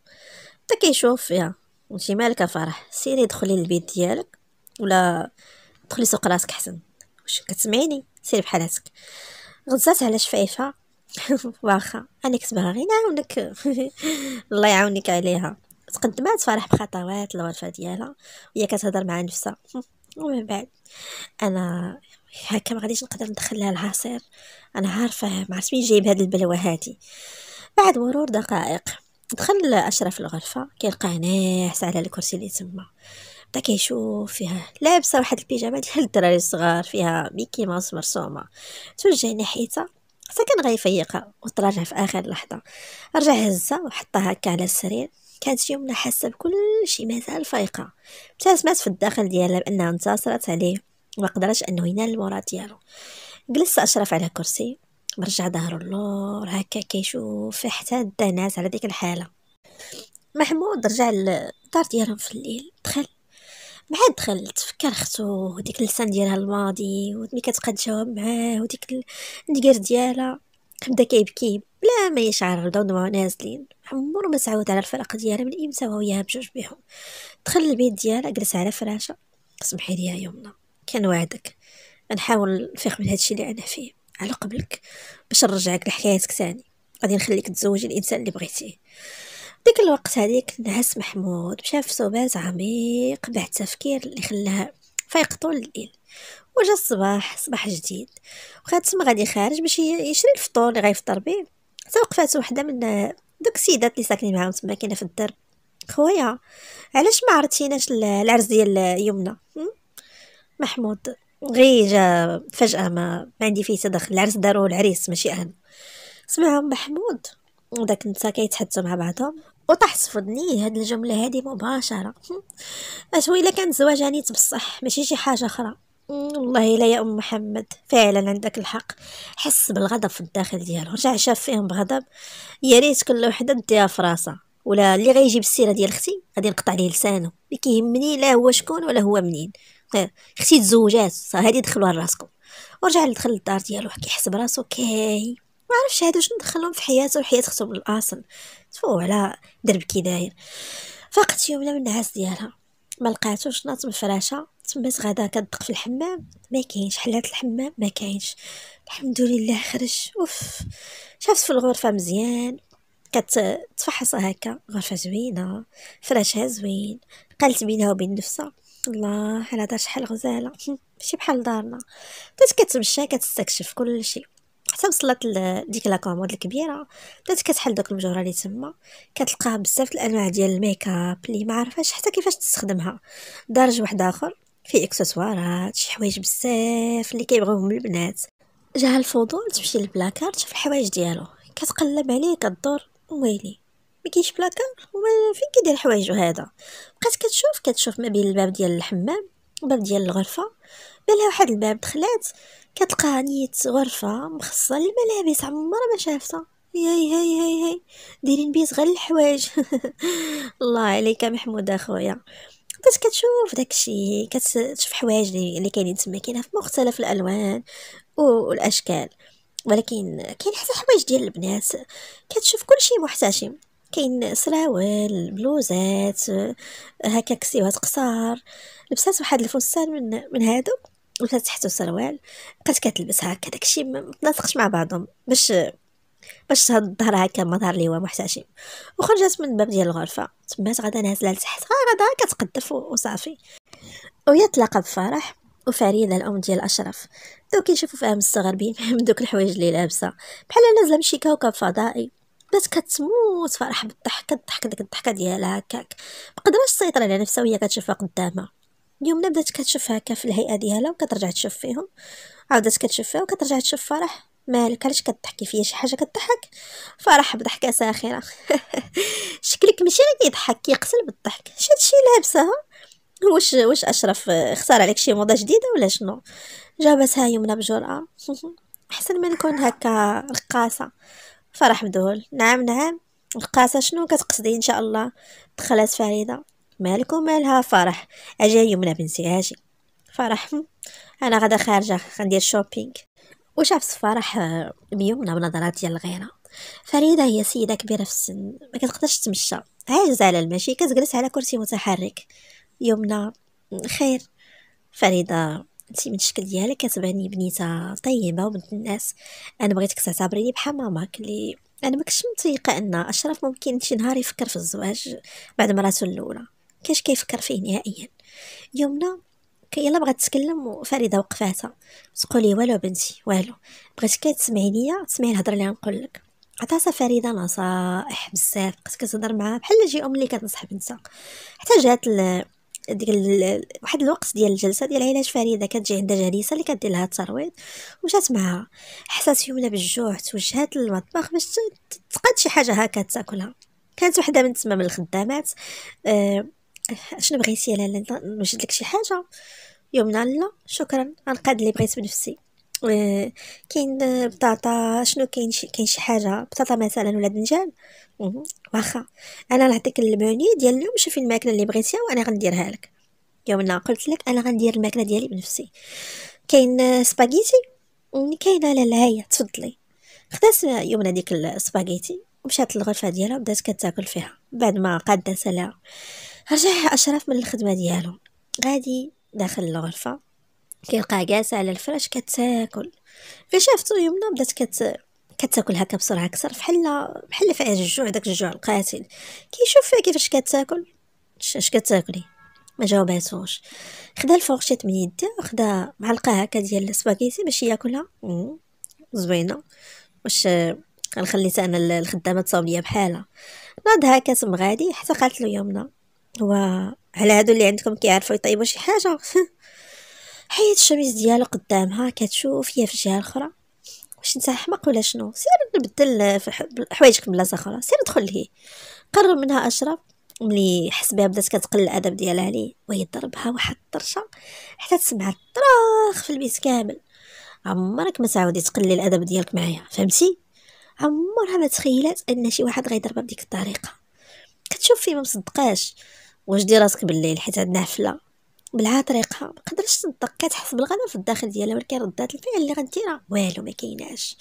حتى كيشوف فيها وانتي مالك فرح سيري دخلي للبيت ديالك ولا دخلي سوق راسك حسن واش كتسمعيني سيري بحالاتك غزات على شفايفها (laughs) واخا انا كنت باغي نعاونك (laughs) الله يعاونك عليها تقدمات فرح بخطوات الغرفه ديالها وهي كتهضر مع نفسها (laughs) ومن بعد انا هكا ما غاديش نقدر ندخل لها العصير انا عارفه ما عرفتش مين جايب هاد البلوه هادي بعد مرور دقائق دخل أشرف الغرفة كيلقى ناعس على الكرسي اللي تما بدا كيشوف فيها لابسة واحد البيجامة ديال الدراري الصغار فيها ميكي ماوس مرسومة توجه ناحيتها حتى كان غيفيقها وتراجع في آخر لحظة رجع هزها وحطها هكا على السرير كانت في يومنا حاسة بكل شيء مازال فايقة ابتسمات في الداخل ديالها بأنها انتصرت عليه ما قدرش أنه ينال المراد ديالو جلس أشرف على كرسي رجع ظهر اللور هكا كيشوف حتى دا ناس على ديك الحاله محمود رجع للدار ديالهم في الليل دخل مع دخل تفكر اختو وديك اللسان ديالها الماضي وملي تجاوب معاه وديك الندير ديالها بدا كيبكي بلا ما يشعر بداو نوعو نازلين عمرو ما تعود على الفراق ديالها من امتى وهو وياها بجوج بيهم دخل للبيت ديالها جلس على فراشه سمحي لي يا يمنى كان وعدك نحاول نفيق من هادشي اللي انا فيه على قبلك باش نرجعك لحياتك تاني غادي نخليك تزوجي الانسان اللي بغيتيه ديك الوقت هذيك نعس محمود مشى في عميق بعد تفكير اللي خلاه فايق طول الليل وجا الصباح صباح جديد وخات تما غادي خارج باش يشري الفطور اللي غيفطر بيه توقفات وحده من دوك السيدات اللي ساكنين معاهم تما كاينه في الدار خويا علاش ما عرفتيناش العرس ديال يمنى محمود غي جا آه، فجأة ما, ما عندي فيه تدخل العرس دارو العريس ماشي أنا سمعهم محمود وداك النساء كيتحدثوا مع بعضهم وطحت في ودني هاد الجملة هادي مباشرة هو إلا كان زواج عنيت بصح ماشي شي حاجة أخرى والله إلا يا ام محمد فعلا عندك الحق حس بالغضب في الداخل ديالو رجع شاف فيهم بغضب يا ريت كل وحده ديها في راسها ولا اللي غيجيب السيره ديال اختي غادي نقطع ليه لسانه ما كيهمني لا هو شكون ولا هو منين اختي تزوجات هادي دخلوها لراسكم ورجع دخل للدار ديالو حسب راسو كاي ما عرفش هادو شنو دخلهم في حياته وحياه اختو بالاصل تفو على درب كي داير فقت يوم من النعاس ديالها ما لقاتوش ناط من الفراشه تما غدا كدق في الحمام ما كاينش حلات الحمام ما كاينش الحمد لله خرج اوف شافت في الغرفه مزيان كتفحصها هكا غرفه زوينه فراشها زوين قالت بينها وبين نفسها الله على دار شحال غزاله (laughs) ماشي بحال دارنا بدات كتمشى كتستكشف كل شيء حتى وصلت لديك لا الكبيره بدات كتحل دوك المجوره اللي تما كتلقاها بزاف الانواع ديال الميكاب اللي ما عرفاش حتى كيفاش تستخدمها دارج واحد اخر فيه اكسسوارات شي حوايج بزاف اللي كيبغيوهم البنات جاها الفضول تمشي للبلاكار تشوف الحوايج ديالو كتقلب عليه كدور ويلي ما كاينش بلاكار فين كيدير حوايجو هذا بقات كتشوف كتشوف ما بين الباب ديال الحمام الباب ديال الغرفه بالها واحد الباب دخلات كتلقاها نيت غرفه مخصصه للملابس عمرها ما شافتها هاي هاي هاي هاي دايرين بيت غير الحوايج (laughs) الله عليك محمود اخويا فاش كتشوف داكشي كتشوف حوايج اللي كاينين تما كاينه في مختلف الالوان والاشكال ولكن كاين حتى حوايج ديال البنات كتشوف كلشي محتشم كاين سراوال بلوزات هكا كسيوات قصار لبسات واحد الفستان من من هادو ولبسات تحتو سروال بقات كتلبس هكا داكشي ما مع بعضهم باش باش هاد الظهر هكا مظهر لي هو محتشم وخرجت من الباب ديال الغرفه تبات غادا نازله لتحت آه، غادا كتقدف وصافي ويا تلاقى بفرح وفريدة الأم ديال أشرف دوك كيشوفو فيها مستغربين (laughs) من دوك الحوايج اللي لابسة بحال نازلة مشي كوكب فضائي بدات كتموت فرح بالضحك كتضحك ديك الضحكه ديالها هكاك مقدراتش تسيطر على نفسها وهي كتشوفها قدامها يومنا بدات كتشوف هكا في الهيئه ديالها وكترجع تشوف فيهم عاودت كتشوفها وكترجع تشوف فرح مالك علاش كتضحكي فيا شي حاجه كتضحك فرح بضحكه ساخره (laughs) شكلك ماشي غير كيضحك كيقتل بالضحك اش هادشي لابسه واش واش اشرف اختار عليك شي موضه جديده ولا شنو جابتها يمنى بجرأه (laughs) احسن ما نكون هكا رقاصه فرح مذهول نعم نعم القاسة شنو كتقصدي ان شاء الله دخلت فريدة مالك ومالها فرح اجي يمنى بنتي اجي فرح انا غدا خارجه غندير شوبينغ وشافت فرح آه، بيمنى بنظرات ديال الغيره فريده هي سيده كبيره في السن ما كتقدرش تمشى عاجزه على المشي كتجلس على كرسي متحرك يمنى خير فريده انت من الشكل ديالك كتباني بنيته طيبه وبنت الناس انا بغيتك تعتبريني بحال ماماك اللي انا ما كنتش متيقه ان اشرف ممكن شي نهار يفكر في الزواج بعد مراته الاولى كاش كيفكر فيه نهائيا يومنا يلا بغات تتكلم فريده وقفاتها تقولي والو بنتي والو بغيتك تسمعي ليا تسمعي الهضره اللي غنقول لك عطاتها فريده نصائح بزاف بقات كتهضر معاها بحال جي ام اللي كتنصح بنتها حتى جات ديك ال... واحد الوقت ديال الجلسه ديال علاج فريده كتجي عندها جليسه اللي كدير لها الترويض وجات معها حسات يومنا بالجوع توجهات للمطبخ باش تقاد شي حاجه هكا تاكلها كانت وحده من تما من الخدامات أه... شنو بغيتي يا لاله نوجد لك شي حاجه يوم لا شكرا غنقاد اللي بغيت بنفسي آه، كاين آه، بطاطا شنو كاين شي كاين شي حاجه بطاطا مثلا ولا دنجان واخا انا نعطيك المنيو ديال اليوم شوفي الماكله اللي بغيتيها وانا غنديرها لك يومنا قلت لك انا غندير الماكله ديالي بنفسي كاين آه، سباغيتي كاينه لا لا هي تفضلي خدات يومنا ديك السباغيتي ومشات للغرفه ديالها وبدات كتاكل فيها بعد ما قاد سلا رجع اشرف من الخدمه ديالو غادي داخل الغرفه كيلقاها جالسة على الفراش كتاكل فشافته يمنى بدات كت كتاكل هكا بسرعه اكثر بحال بحال فيها الجوع داك الجوع القاتل كيشوف فيها كيفاش كتاكل اش كتاكلي ما جاوباتوش خدا الفورشيت من يديها وخدا معلقه هكا ديال السباغيتي باش ياكلها زوينه واش غنخليتها انا الخدامه تصاوب ليا بحالها ناض هكا تم غادي حتى قالت له يمنى هو على هادو اللي عندكم كيعرفوا يطيبوا شي حاجه (laughs) حيد الشميس ديالو قدامها كتشوف هي في الجهه الاخرى واش انت حمق ولا شنو سير نبدل حوايجك بلاصه اخرى سير دخل لهيه قرب منها اشرف ملي حس بها بدات كتقل الادب ديالها ليه وهي ضربها واحد الطرشه حتى تسمع الطراخ في البيت كامل عمرك ما تعاودي تقلي الادب ديالك معايا فهمتي عمرها ما تخيلات ان شي واحد غيضربها بديك الطريقه كتشوف فيه ما مصدقاش واش دير راسك بالليل حيت عندنا حفله بالعطريقه طريقه ما قدرتش تنطق كتحس بالغضب في الداخل ديالها ولكن ردات الفعل اللي غنديرها والو ما كايناش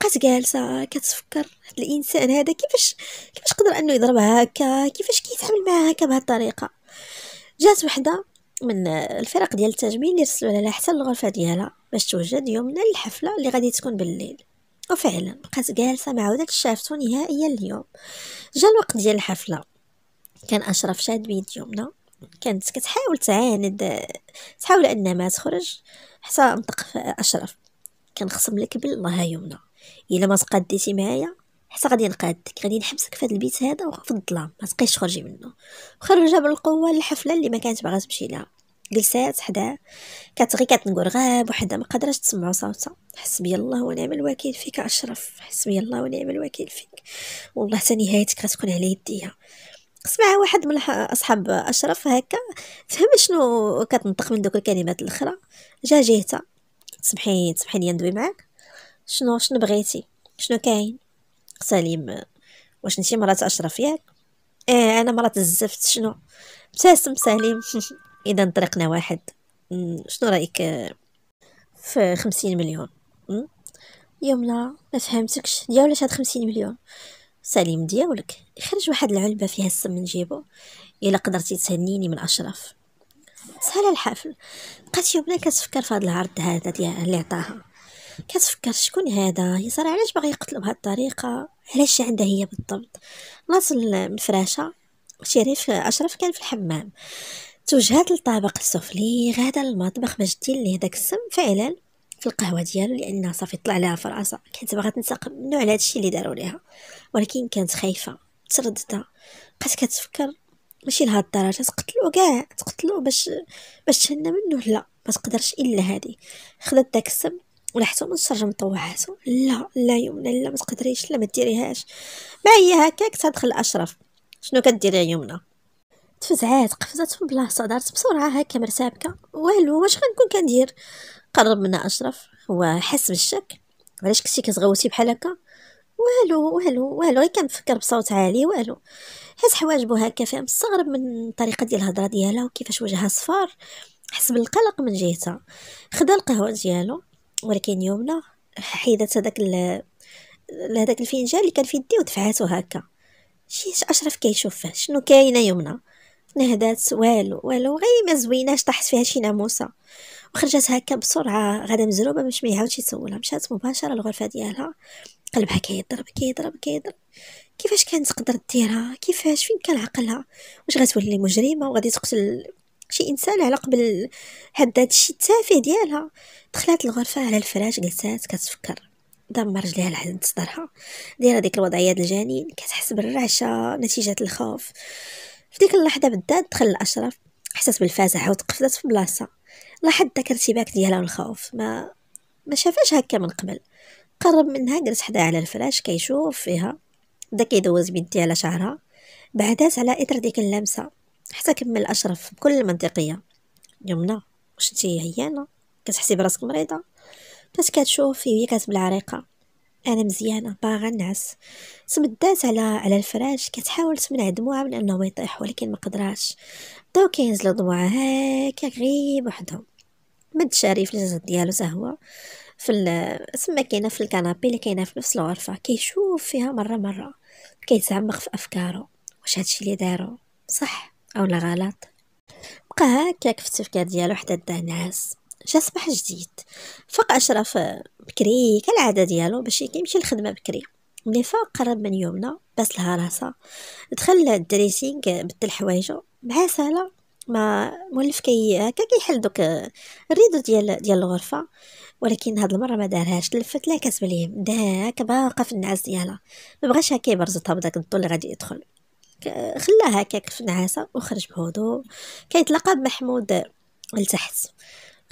بقات جالسه كتفكر هاد الانسان هذا كيفاش كيفاش قدر انه يضربها هكا كيفاش كيتعامل معها هكا بهاد الطريقه جات وحده من الفرق ديال التجميل اللي رسلوا لها حتى الغرفه ديالها باش توجد يومنا للحفله اللي غادي تكون بالليل وفعلا بقات جالسه ما عاودتش شافتو نهائيا اليوم جا الوقت ديال الحفله كان اشرف شاد بيد يومنا كانت كتحاول تعاند تحاول انها ما تخرج حتى نطق اشرف خصم لك بالله يمنى الا ما تقاديتي معايا حتى غادي نقادك غادي نحبسك في هذا البيت هذا وفي الظلام ما تبقيش تخرجي منه خرجها بالقوه للحفله اللي ما كانت باغا تمشي لها جلسات حداه كتغي كتنقول غاب وحده ما قادراش تسمع صوتها حسبي الله ونعم الوكيل فيك اشرف حسبي الله ونعم الوكيل فيك والله حتى نهايتك غتكون على يديها سمع واحد من اصحاب اشرف هكا فهم شنو كتنطق من دوك الكلمات الاخرى جا جهته تسمحي تسمحي لي ندوي معاك شنو شنو بغيتي شنو كاين سليم واش نتي مرات اشرف ياك اه انا مرات الزفت شنو ابتسم سليم (laughs) اذا طريقنا واحد شنو رايك في خمسين مليون يمنى ما فهمتكش ديال ولاش هاد خمسين مليون سليم ديالك يخرج واحد العلبه فيها السم من جيبو الا قدرتي تهنيني من اشرف سهل الحفل بقات يومنا كتفكر في هذا العرض هذا ديال اللي عطاها كتفكر شكون هذا يسار علاش باغي يقتلو بهاد الطريقه علاش عندها هي بالضبط ناصل من فراشه شريف اشرف كان في الحمام توجهات للطابق السفلي غادا للمطبخ باش دير ليه داك السم فعلا في القهوه ديالو لان صافي طلع لها في راسها كانت باغا تنتقم منو على هادشي اللي داروا ليها ولكن كانت خايفه ترددت بقات كتفكر ماشي لهاد الدرجه تقتلو كاع تقتلو باش باش تهنى منه لا ما تقدرش الا هادي خدات داك السم ولحتو من الشر مطوعاتو لا لا يمنى لا ما تقدريش لا ما ديريهاش ما هي هكاك تدخل اشرف شنو كديري يمنى تفزعات قفزات من بلاصه دارت بسرعه هكا مرتبكه والو واش غنكون كندير قرب منها أشرف هو حس بالشك علاش كنتي كتغوتي بحال هكا والو والو والو غير كنفكر بصوت عالي والو حس حواجبو هكا فيها مستغرب من الطريقه ديال الهضره ديالها وكيفاش وجهها صفار حس بالقلق من جهتها خدا القهوه ديالو ولكن يومنا حيدت هذاك هذاك الفنجان اللي كان في يدي ودفعاتو هكا شي اشرف كيشوف فيه شنو كاينه يومنا نهدات والو والو غير ما زويناش طاحت فيها شي ناموسه وخرجت هكا بسرعه غدا مزروبه باش ما يعاودش يتسولها مشات مباشره للغرفه ديالها قلبها كيضرب كيضرب كيضرب كيفاش كانت تقدر ديرها كيفاش فين كان عقلها واش غتولي مجرمه وغادي تقتل شي انسان على قبل هاد الشي التافه ديالها دخلت الغرفه على الفراش جلسات كتفكر دمر رجليها لحد صدرها دايره ديك الوضعيه ديال الجنين كتحس بالرعشه نتيجه الخوف في ديك اللحظه بالذات دخل الاشرف حسات بالفزع وتقفزت في بلاصه لاحظت داك الارتباك ديالها والخوف ما ما شافاش هكا من قبل قرب منها جلس حداها على الفراش كيشوف فيها بدا كيدوز بيديه على شعرها بعدات على اثر ديك اللمسه حتى كمل اشرف بكل منطقيه يمنى واش انت عيانه كتحسي براسك مريضه بس كتشوف وهي كاتب العريقه انا مزيانه باغا نعس تمدات على على الفراش كتحاول تمنع دموعها من انه يطيح ولكن ما قدراش بداو كينزلوا دموعها هكا غير وحدهم مد شريف الجسد ديالو هو في تما كاينه في الكنابي اللي كاينه في نفس الغرفه كيشوف فيها مره مره كيتعمق في افكارو واش هادشي اللي دارو صح او لا غلط بقى هكاك في التفكير ديالو حتى داه جا صباح جديد فاق أشرف بكري كالعادة ديالو باش كيمشي الخدمة بكري ملي فاق قرب من يومنا بس لها راسها دخل الدريسينغ بدل حوايجو مع سهلة ما مولف كي هكا كيحل دوك الريدو ديال ديال الغرفه ولكن هاد المره ما دارهاش لفت لا كاس ليه داك باقه باقا في النعاس ديالها ما بغاش هكا يبرزطها بداك الضو اللي غادي يدخل خلاها هكاك في النعاسه وخرج بهدوء كيتلاقى بمحمود لتحت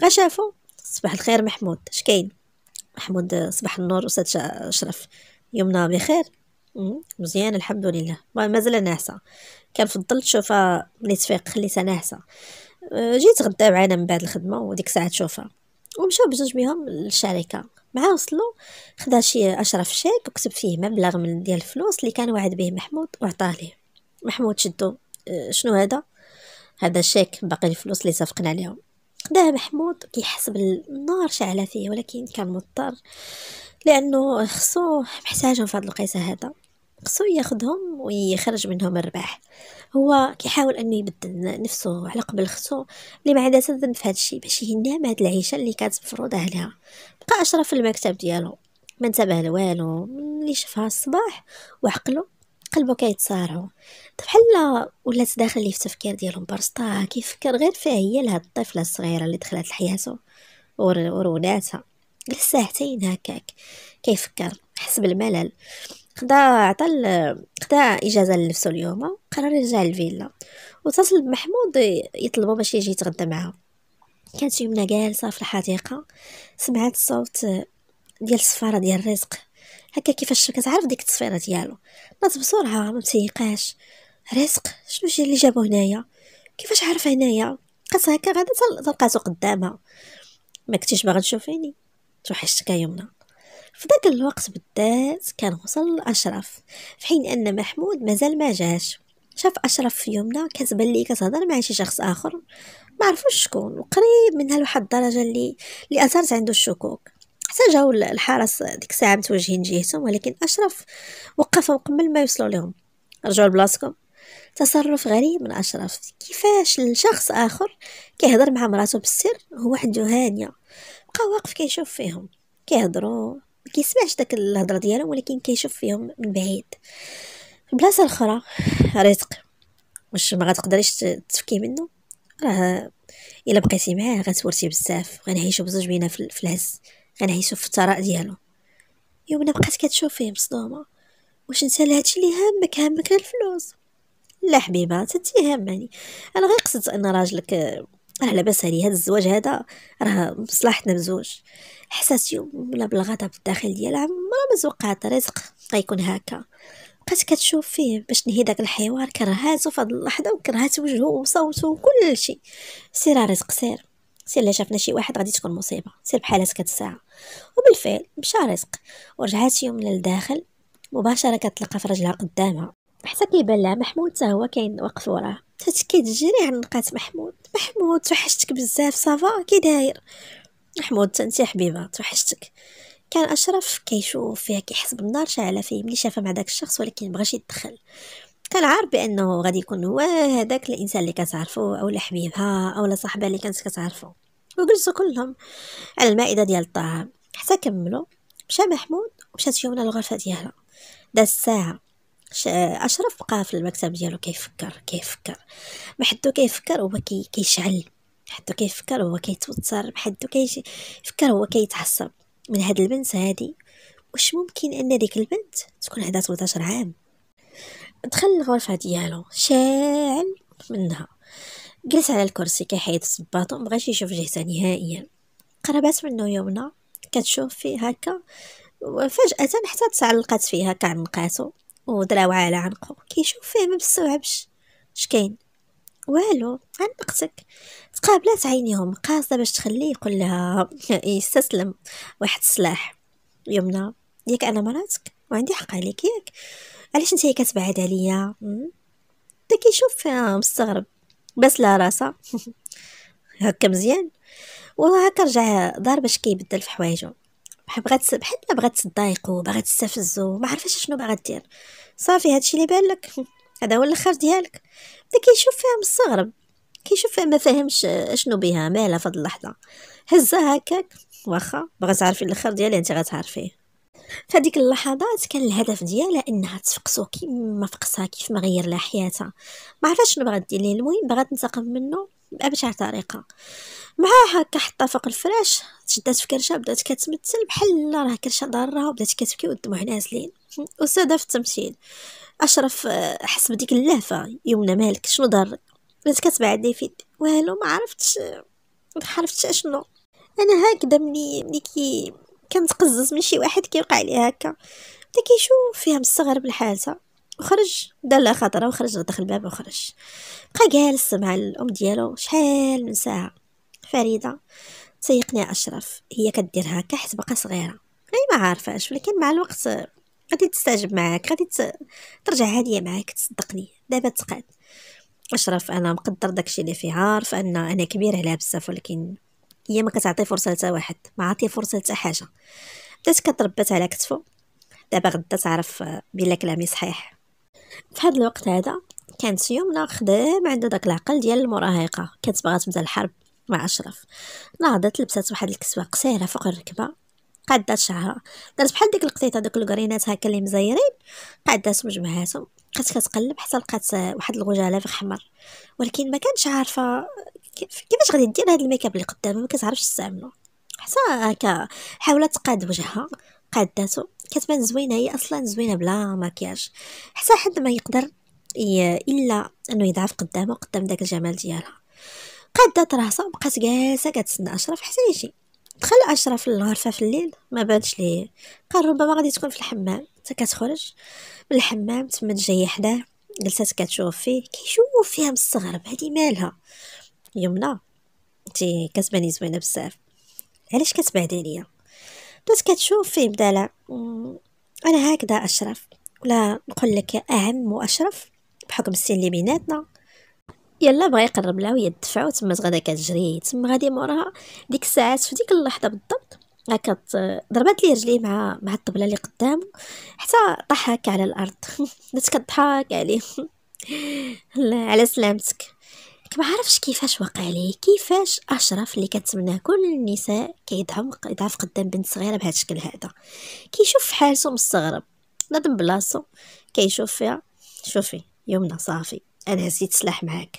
غشافو صباح الخير محمود اش كاين محمود صباح النور استاذ اشرف يومنا بخير مزيان الحمد لله ما مازال ناعسه كنفضل تشوفها ملي تفيق خليتها ناعسه آه، جيت غدا معانا من بعد الخدمه وديك الساعه تشوفها ومشاو بجوج بهم للشركه مع وصلوا خدا شي اشرف شيك وكتب فيه مبلغ من ديال الفلوس اللي كان وعد به محمود وعطاه ليه محمود شدو آه، شنو هذا هذا شيك باقي الفلوس اللي صفقنا عليهم داه محمود كيحس بالنار شعلة فيه ولكن كان مضطر لانه خصو محتاجهم في هاد الوقيته هذا خصو ياخدهم ويخرج منهم الرباح هو كيحاول انه يبدل نفسه على قبل خصو اللي ما عندها ذنب في هذا الشيء باش ينام من هاد العيشه اللي كانت مفروضه عليها بقى اشرف في المكتب ديالو ما انتبه لوالو ملي شافها الصباح وعقلو قلبو كيتصارعو بحال طيب، حلا ولات داخل في التفكير ديالهم برسطا كيفكر غير فيها هي لهاد الطفله الصغيره اللي دخلت لحياته وروناتها جلس ساعتين هكاك كيفكر حس بالملل خدا عطى خدا اجازه لنفسو اليوم قرر يرجع للفيلا واتصل بمحمود يطلبو باش يجي يتغدى معاه كانت يمنا جالسه في الحديقه سمعت صوت ديال السفاره ديال الرزق هكا كيفاش كتعرف ديك التصفيره ديالو ناض بسرعه ما رزق شنو شي اللي جابو هنايا كيفاش عرف هنايا قص هكا غادا تلقاتو قدامها ما كنتيش باغا تشوفيني توحشتك يمنى في ذاك الوقت بالذات كان وصل لاشرف في حين ان محمود مازال ما جاش شاف اشرف في يمنى كتبان ليه كتهضر مع شي شخص اخر ما عرفوش شكون وقريب منها لواحد الدرجه اللي اللي اثارت عنده الشكوك حتى جاو الحرس ديك الساعه متوجهين جهتهم ولكن اشرف وقفهم قبل ما يوصلوا لهم رجعوا لبلاصتهم تصرف غريب من اشرف كيفاش الشخص اخر كيهضر مع مراته بالسر هو وحده هانيه بقى واقف كيشوف فيهم كيهضروا ما كيسمعش داك الهضره ديالهم ولكن كيشوف فيهم من بعيد في بلاصه اخرى رزق واش ما غتقدريش تفكي منه راه الا بقيتي معاه غتورثي بزاف غنعيشو بزوج بينا في الهز غنعيشو في الثراء ديالو يومنا بقات كتشوف فيه مصدومه واش انت هادشي اللي هامك هامك غير الفلوس لا حبيبه انت هامني انا غير قصدت ان راجلك راه لاباس عليه هاد الزواج هذا راه مصلحتنا بزوج حسات يوم لا بالغضب الداخل ديالها عمرها ما توقعت رزق غيكون هكا بقات كتشوف فيه باش نهي داك الحوار كرهاتو في هاد اللحظه وكرهات وجهه وصوته وكلشي سير رزق سير سير لا شافنا شي واحد غادي تكون مصيبه سير بحال هكا الساعه وبالفعل مشى رزق ورجعات يوم للداخل مباشره كتلقى في رجلها قدامها حتى كيبان لها محمود حتى هو كاين واقف وراه حتى كتجري عنقات محمود محمود توحشتك بزاف صافا كي داير محمود انت حبيبه توحشتك كان اشرف كيشوف فيها كيحس بالنار شاعله فيه ملي شافها مع داك الشخص ولكن مبغاش يدخل كان عارف بانه غادي يكون هو هذاك الانسان اللي كتعرفو او حبيبها او صاحبها اللي كانت كتعرفو وجلسوا كلهم على المائده ديال الطعام حتى كملوا مشى محمود ومشات يومنا للغرفه ديالها داز ساعه اشرف بقى في المكتب ديالو كيفكر كيفكر محدو كيفكر هو كي كيشعل حدو كيفكر هو كيتوتر محدو كيفكر هو كيتعصب من هاد البنت هادي واش ممكن ان ديك البنت تكون عندها 13 عام دخل الغرفه ديالو شاعل منها جلس على الكرسي كيحيد الصباطو مبغاش يشوف جهته نهائيا قربات منه يومنا كتشوف فيه هكا وفجأة حتى تعلقات فيه هكا عنقاتو ودراوعة على عنقو كيشوف فيه ما مستوعبش اش كاين والو عنقتك تقابلات عينيهم قاصده باش تخليه يقول لها (laughs) يستسلم إيه، واحد السلاح يمنى ياك انا مراتك وعندي حق عليك ياك علاش نتايا كتبعد عليا دا كيشوف آه، مستغرب بس لا راسه (laughs) هكا مزيان والله هكا رجع دار باش كيبدل في حوايجو بحال بغات بحال ما بغات تضايقو باغا تستفزو ما عرفاش شنو باغا دير صافي هادشي اللي بان لك (laughs) هذا هو الاخر ديالك بدا كيشوف فيها آه، مستغرب كيشوف فيها آه، ما فاهمش شنو بها مالها فهاد اللحظه هزها هكاك واخا بغات تعرفي الاخر ديالي انت غتعرفيه فهذيك اللحظات كان الهدف ديالها انها تفقسو كيما فقسها كيف ما غير لها حياتها ما عرفاش شنو بغات دير ليه المهم بغات تنتقم منه بابشع طريقه معاها هكا حطها فوق الفراش تشدات في كرشه بدات كتمثل بحال راه كرشه ضاره وبدات كتبكي والدموع نازلين (laughs) استاذه في التمثيل اشرف آه، حس بديك اللهفه يمنى مالك شنو ضرك بدات كتبعد لي في والو ما عرفتش ما عرفتش اشنو انا هكذا ملي ملي كي كنتقزز من شي واحد كيوقع ليه هكا بدا كيشوف فيها مستغرب الحاجه وخرج دار لها خطره وخرج دخل الباب وخرج بقى جالس مع الام ديالو شحال من ساعه فريده تيقني اشرف هي كدير هكا حيت بقى صغيره هي ما عارفاش ولكن مع الوقت غادي تستعجب معاك غادي ترجع هاديه معاك تصدقني دابا تقاد اشرف انا مقدر داكشي اللي فيها عارف ان انا كبير عليها بزاف ولكن هي ما كتعطي فرصه لتا واحد ما عاطيه فرصه لتا حاجه بدات كتربت على كتفو دابا غدا تعرف آه، بلا كلامي صحيح في هذا الوقت هذا كانت يمنى خدام عندها داك العقل ديال المراهقه كانت باغا تبدا الحرب مع اشرف نهضت لبسات واحد الكسوه قصيره فوق الركبه قادات شعرها دارت بحال ديك القطيطه دوك الكرينات هكا اللي مزيرين قاداتهم مجمعاتهم بقات كتقلب حتى لقات آه، واحد الغجاله في احمر ولكن ما كانتش عارفه كيفاش غادي دير هذا الميكاب اللي قدامها ما كتعرفش تستعمله حتى هكا حاولت تقاد وجهها قادته كتبان زوينه هي اصلا زوينه بلا مكياج حتى حد ما يقدر الا انه يضعف قدامه قدام داك الجمال ديالها قادت راسها وبقات جالسه كتسنى اشرف حتى يجي دخل اشرف للغرفه في الليل ما بانش ليه قال ربما غادي تكون في الحمام حتى كتخرج من الحمام تما جايه حداه جلسات كتشوف فيه كيشوف فيها مستغرب هادي مالها يمنى انتي كتباني زوينه بزاف علاش كتبعد عليا بدات كتشوف فيه بدالة انا هكذا اشرف ولا نقول لك اهم واشرف بحكم السن اللي بيناتنا يلا بغا يقرب لها ويدفعو تما غدا كتجري تما غادي موراها ديك الساعات في ديك اللحظه بالضبط هكا ضربات لي رجلي مع مع الطبله اللي قدامه حتى طاح هكا على الارض (laughs) بدات كضحك عليه (laughs) على سلامتك ما عرفش كيفاش وقع ليه كيفاش اشرف اللي كنتمناه كل النساء كيدعم يضعف قدام بنت صغيره بهذا الشكل هذا كيشوف حالته مستغرب نادم بلاصتو كيشوف فيها شوفي يمنى صافي انا هزيت سلاح معاك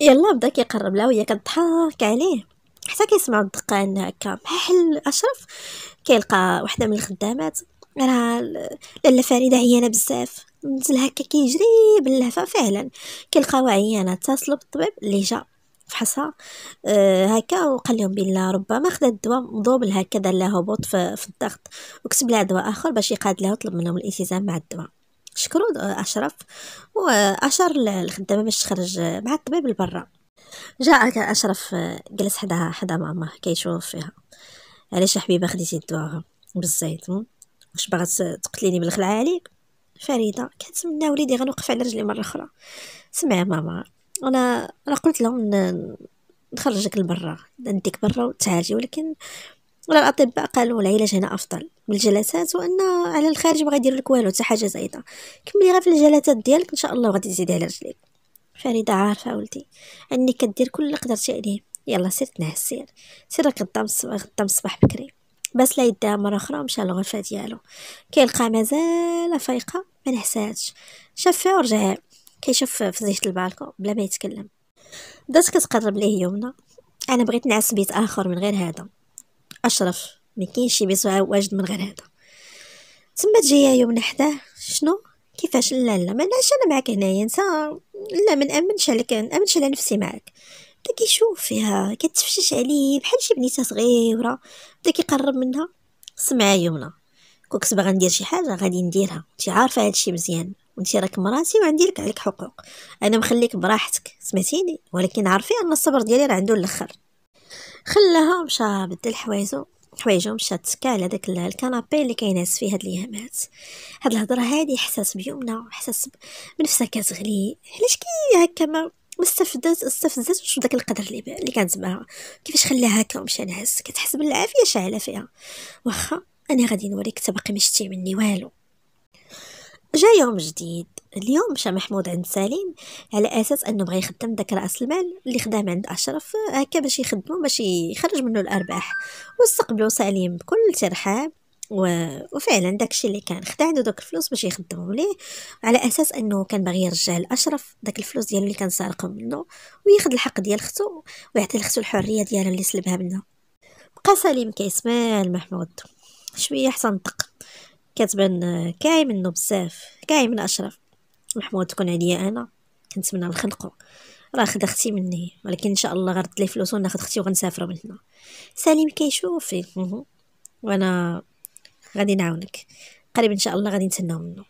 يلا بدا كيقرب لها وهي كتضحك عليه حتى الدقه الدقان هكا بحال اشرف كيلقى وحده من الخدامات راه لاله فريده عيانه بزاف مثل هكا كيجري باللهفه فعلا كيلقاو عيانه اتصلوا بالطبيب اللي جا فحصها أه هكا وقال لهم بلا ربما خدا الدواء مضوب لها دار لها هبوط في, في الضغط وكتب لها دواء اخر باش يقاد لها وطلب منهم الالتزام مع الدواء شكروا آه، اشرف واشار الخدامه باش تخرج آه، مع الطبيب لبرا جاء اشرف آه، جلس حداها حدا ماما كيشوف فيها علاش يا حبيبه خديتي الدواء بالزيت واش باغا تقتليني بالخلع عليك فريده كنتمنى وليدي غنوقف على رجلي مره اخرى سمع ماما انا انا قلت لهم نخرجك لبرا نديك برا وتعالجي ولكن ولا الاطباء قالوا العلاج هنا افضل من الجلسات وان على الخارج ما غيدير لك والو حتى حاجه زايده كملي غير في الجلسات ديالك ان شاء الله غادي تزيدي على رجليك فريده عارفه ولدي اني كدير كل اللي قدرتي عليه يلا سير تنعس سير سير غدا غدا الصباح بكري بس لا يدها مره اخرى ومشى للغرفه ديالو كيلقى مازال فايقه ما نحساتش شاف فيها ورجع كيشوف في زيت البالكو بلا ما يتكلم بدات كتقرب ليه يومنا انا بغيت نعس بيت اخر من غير هذا اشرف ما كاينش شي بيت واجد من غير هذا تما جايه يومنا حداه شنو كيفاش لا لا ما نعش انا معاك هنايا انت لا ما نامنش عليك نامنش على نفسي معاك بدا كيشوف فيها كتفشش عليه بحال شي بنيته صغيره بدا كيقرب منها سمعي يومنا كون كنت باغا ندير شي حاجه غادي نديرها انت عارفه الشيء مزيان وانت راك مراتي وعندي لك عليك حقوق انا مخليك براحتك سمعتيني ولكن عرفي ان الصبر ديالي راه عنده الاخر خلاها مشى بدل حوايجو حوايجو مشى تسكى على داك الكنابي اللي كينعس فيه هاد الايامات هاد الهضره هادي حساس بيومنا وحساس بنفسها كتغلي علاش كي هكا ما مستفدات استفزاتش بداك القدر اللي, اللي كانت معاها كيفاش خلاها هكا ومشى نعس كتحس بالعافيه شاعله فيها واخا انا غادي نوريك تبقي مشتي مني والو جا يوم جديد اليوم مشى محمود عند سليم على اساس انه بغى يخدم داك راس المال اللي خدام عند اشرف هكا باش يخدمو باش يخرج منه الارباح واستقبلو سليم بكل ترحاب و... وفعلا داكشي اللي كان خدا عنده دوك الفلوس باش يخدمهم ليه على اساس انه كان باغي يرجع لاشرف داك الفلوس ديالو اللي كان سارقه منه وياخذ الحق ديال ختو ويعطي لختو الحريه ديالها اللي سلبها منه بقى سليم كيسمع محمود شويه حسن طق كتبان كاي منه بزاف كاي من اشرف محمود تكون عليا انا كنتمنى نخنقو راه خد اختي مني ولكن ان شاء الله غرد لي فلوس وناخد اختي وغنسافر من هنا سليم كيشوف وانا غادي نعاونك قريب ان شاء الله غادي نتناو منه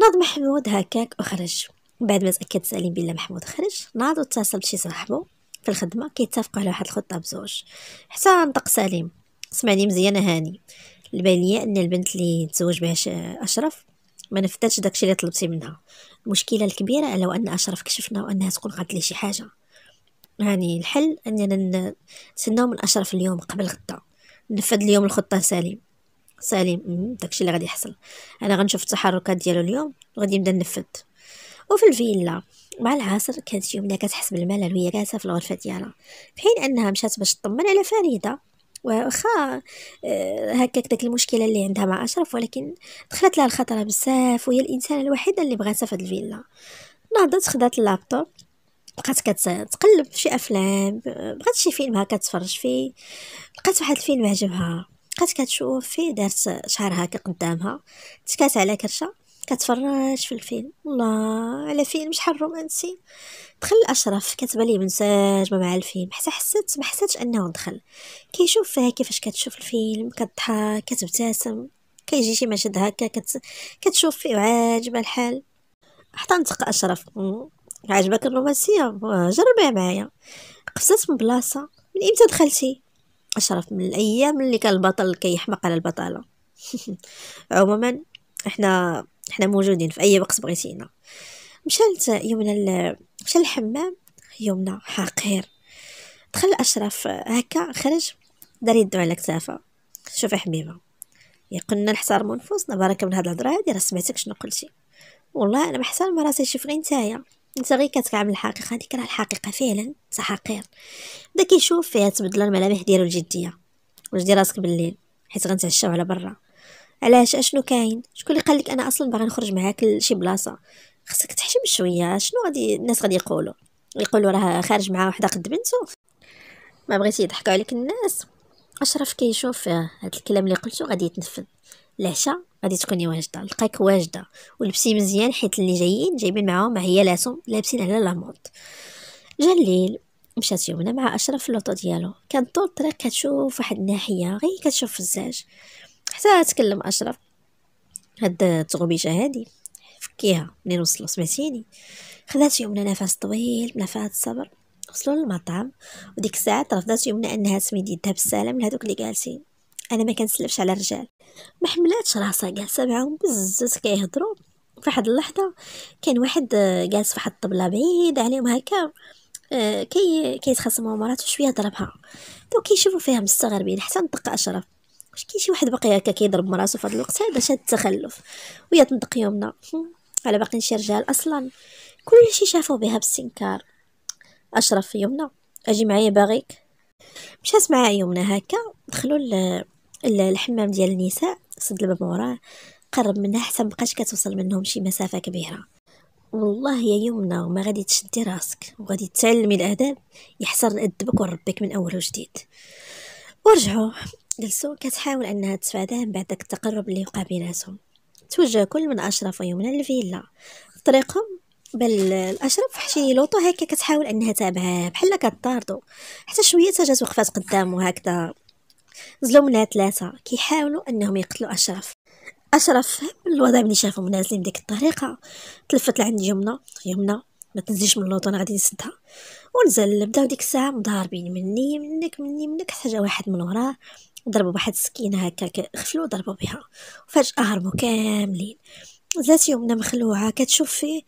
ناض محمود هكاك وخرج بعد ما تاكد سليم بلي محمود خرج ناض واتصل بشي صاحبو في الخدمه كيتفقوا على واحد الخطه بزوج حتى نطق سليم سمعني مزيان هاني البان ليا ان البنت اللي تزوج بها اشرف ما نفذتش داكشي اللي طلبتي منها المشكله الكبيره لو ان اشرف كشفنا وانها تكون قالت لي شي حاجه يعني الحل اننا نتسناو من اشرف اليوم قبل غدا نفذ اليوم الخطه سليم سليم داكشي اللي غادي يحصل انا غنشوف التحركات ديالو اليوم وغادي نبدا ننفذ وفي الفيلا مع العصر كانت يمنى كتحس بالملل وهي جالسه في الغرفه ديالها في حين انها مشات باش تطمن على فريده واخا آه، هكاك داك المشكله اللي عندها مع اشرف ولكن دخلت لها الخطره بزاف وهي الانسانه الوحيده اللي بغاتها في هاد الفيلا نهضت خدات اللابتوب بقات كتقلب في شي افلام بغات شي فيلم هكا تفرج فيه لقات واحد الفيلم عجبها بقات كتشوف فيه دارت شعرها هكا قدامها تكات على كرشه كتفرج في الفيلم الله على فيلم شحال رومانسي دخل الاشرف كتبالي منسجمه مع الفيلم حتى حسيت ما حسيتش انه دخل كيشوف فيها كيفاش كتشوف الفيلم كتضحك كتبتسم كيجي شي مشهد هكا كت... كتشوف فيه عاجبه الحال حتى نتق اشرف عجبك الرومانسيه جربها معايا قفزت من بلاصه من امتى دخلتي اشرف من الايام اللي كان البطل كيحمق على البطاله (laughs) عموما احنا حنا موجودين في اي وقت بغيتينا مشات يومنا مشى الحمام يومنا حقير دخل اشرف هكا خرج دار يدو على كتافه شوفي حبيبه يا كنا نحترمو نفوسنا بركه من هاد الهضره هادي راه سمعتك شنو قلتي والله انا محترمه راسي شوف غير نتايا انت غير كتكعب الحقيقه هذيك راه الحقيقه فعلا انت حقير بدا كيشوف فيها تبدل الملامح ديالو الجديه واش دير راسك بالليل حيت غنتعشاو على برا علاش اشنو كاين شكون اللي قالك انا اصلا باغا نخرج معاك لشي بلاصه خصك تحشم شويه شنو غادي الناس غادي يقولوا يقولوا راه خارج مع وحده قد بنتو ما بغيتي يضحكوا عليك الناس اشرف كيشوف آه، هاد الكلام اللي قلتو غادي يتنفذ العشاء غادي تكوني واجده لقاك واجده ولبسي مزيان حيت اللي جايين جايبين معاهم عيالاتهم لابسين على لامود جا الليل مشات يومنا مع اشرف في اللوطو ديالو كان طول الطريق كتشوف واحد الناحيه غير كتشوف الزاج حتى تكلم اشرف هاد التغبيشه هادي فكيها منين وصلوا سمعتيني خذات يمنى نفس طويل بنفات الصبر وصلوا للمطعم وديك الساعه رفضات يمنى انها تسمي يدها بالسلام لهذوك اللي جالسين انا ما كنسلفش على الرجال ما حملاتش راسها جالسه معاهم بزز كيهضروا في واحد اللحظه كان واحد آه، جالس في واحد الطبله بعيد عليهم هكا آه، كي كيتخاصموا مراته شويه ضربها دوك كيشوفوا فيها مستغربين حتى نطق اشرف واش كاين شي واحد باقي هكا كيضرب مراسو في هذا الوقت هذا شاد التخلف ويا تنطق يومنا على باقي شي رجال اصلا كلشي شافو بها بالسنكار اشرف يومنا اجي معايا باغيك مشات مع يومنا هكا دخلوا الحمام ديال النساء سد الباب وراه قرب منها حتى مبقاش كتوصل منهم شي مسافه كبيره والله يا يمنى وما غادي تشدي راسك وغادي تعلمي الاداب يحسر نادبك ونربيك من اول وجديد ورجعوا جلسوا كتحاول أنها تتفاداه من بعد داك التقرب اللي وقع بيناتهم توجه كل من أشرف ويمنى للفيلا في طريقهم بل الاشرف حشي لوطو هكا كتحاول انها تابعه بحال كطاردو حتى شويه تجات وقفات قدامه هكذا زلو منها ثلاثه كيحاولوا انهم يقتلوا اشرف اشرف الوضع ملي شافهم نازلين بديك الطريقه تلفت لعند يمنى يمنى ما تنزلش من اللوطو انا غادي نسدها ونزل بداو ديك الساعه مضاربين مني منك مني منك حتى جا واحد من وراه ضربوا بواحد السكينه هكا خفلو ضربوا بها وفجاه هربوا كاملين ذات يمنى مخلوعه كتشوف فيه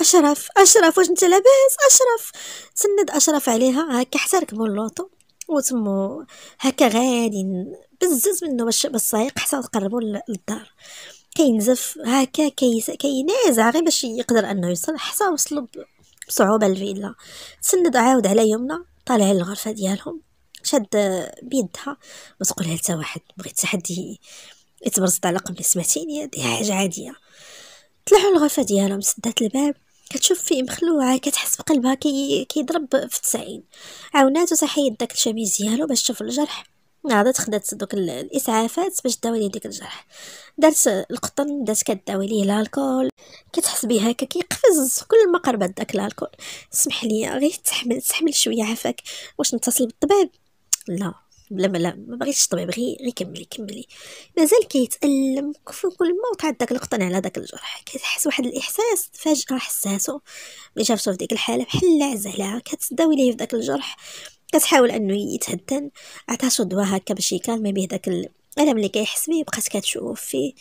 اشرف اشرف واش انت لاباس اشرف سند اشرف عليها هكا حتى ركبوا اللوطو وتمو هكا غادي بزز منه باش بالسايق حتى تقربوا للدار كينزف هكا كينازع غير باش يقدر انه يوصل حتى وصلوا بصعوبه للفيلا تسند عاود على يمنى طالع للغرفه ديالهم شاد بيدها وتقول لها واحد بغيت حد يتبرزط على قبل سمعتيني هادي حاجه عاديه طلعوا الغرفه ديالهم سدات الباب كتشوف فيه مخلوعه كتحس بقلبها كي كيضرب في 90 عاوناتو تحيد داك الشميز ديالو باش تشوف الجرح عاد خدات دوك الاسعافات باش داوي ليه ديك الجرح دارت القطن دات كداوي ليه الالكول كتحس بيه هكا كيقفز كل ما قربت داك الالكول سمح لي غير تحمل تحمل شويه عافاك واش نتصل بالطبيب لا بلا لا ما بغيتش الطبيب غير غير كملي كملي مازال كيتالم كل ما وقعت داك القطن على داك الجرح كتحس واحد الاحساس فجاه حساسو ملي شافتو في ديك الحاله بحال لاعز عليها كتداوي ليه في داك الجرح كتحاول انه يتهدن عطاتو شو دواء هكا باش يكالمي بيه داك الالم اللي كيحس بيه بقات كتشوف فيه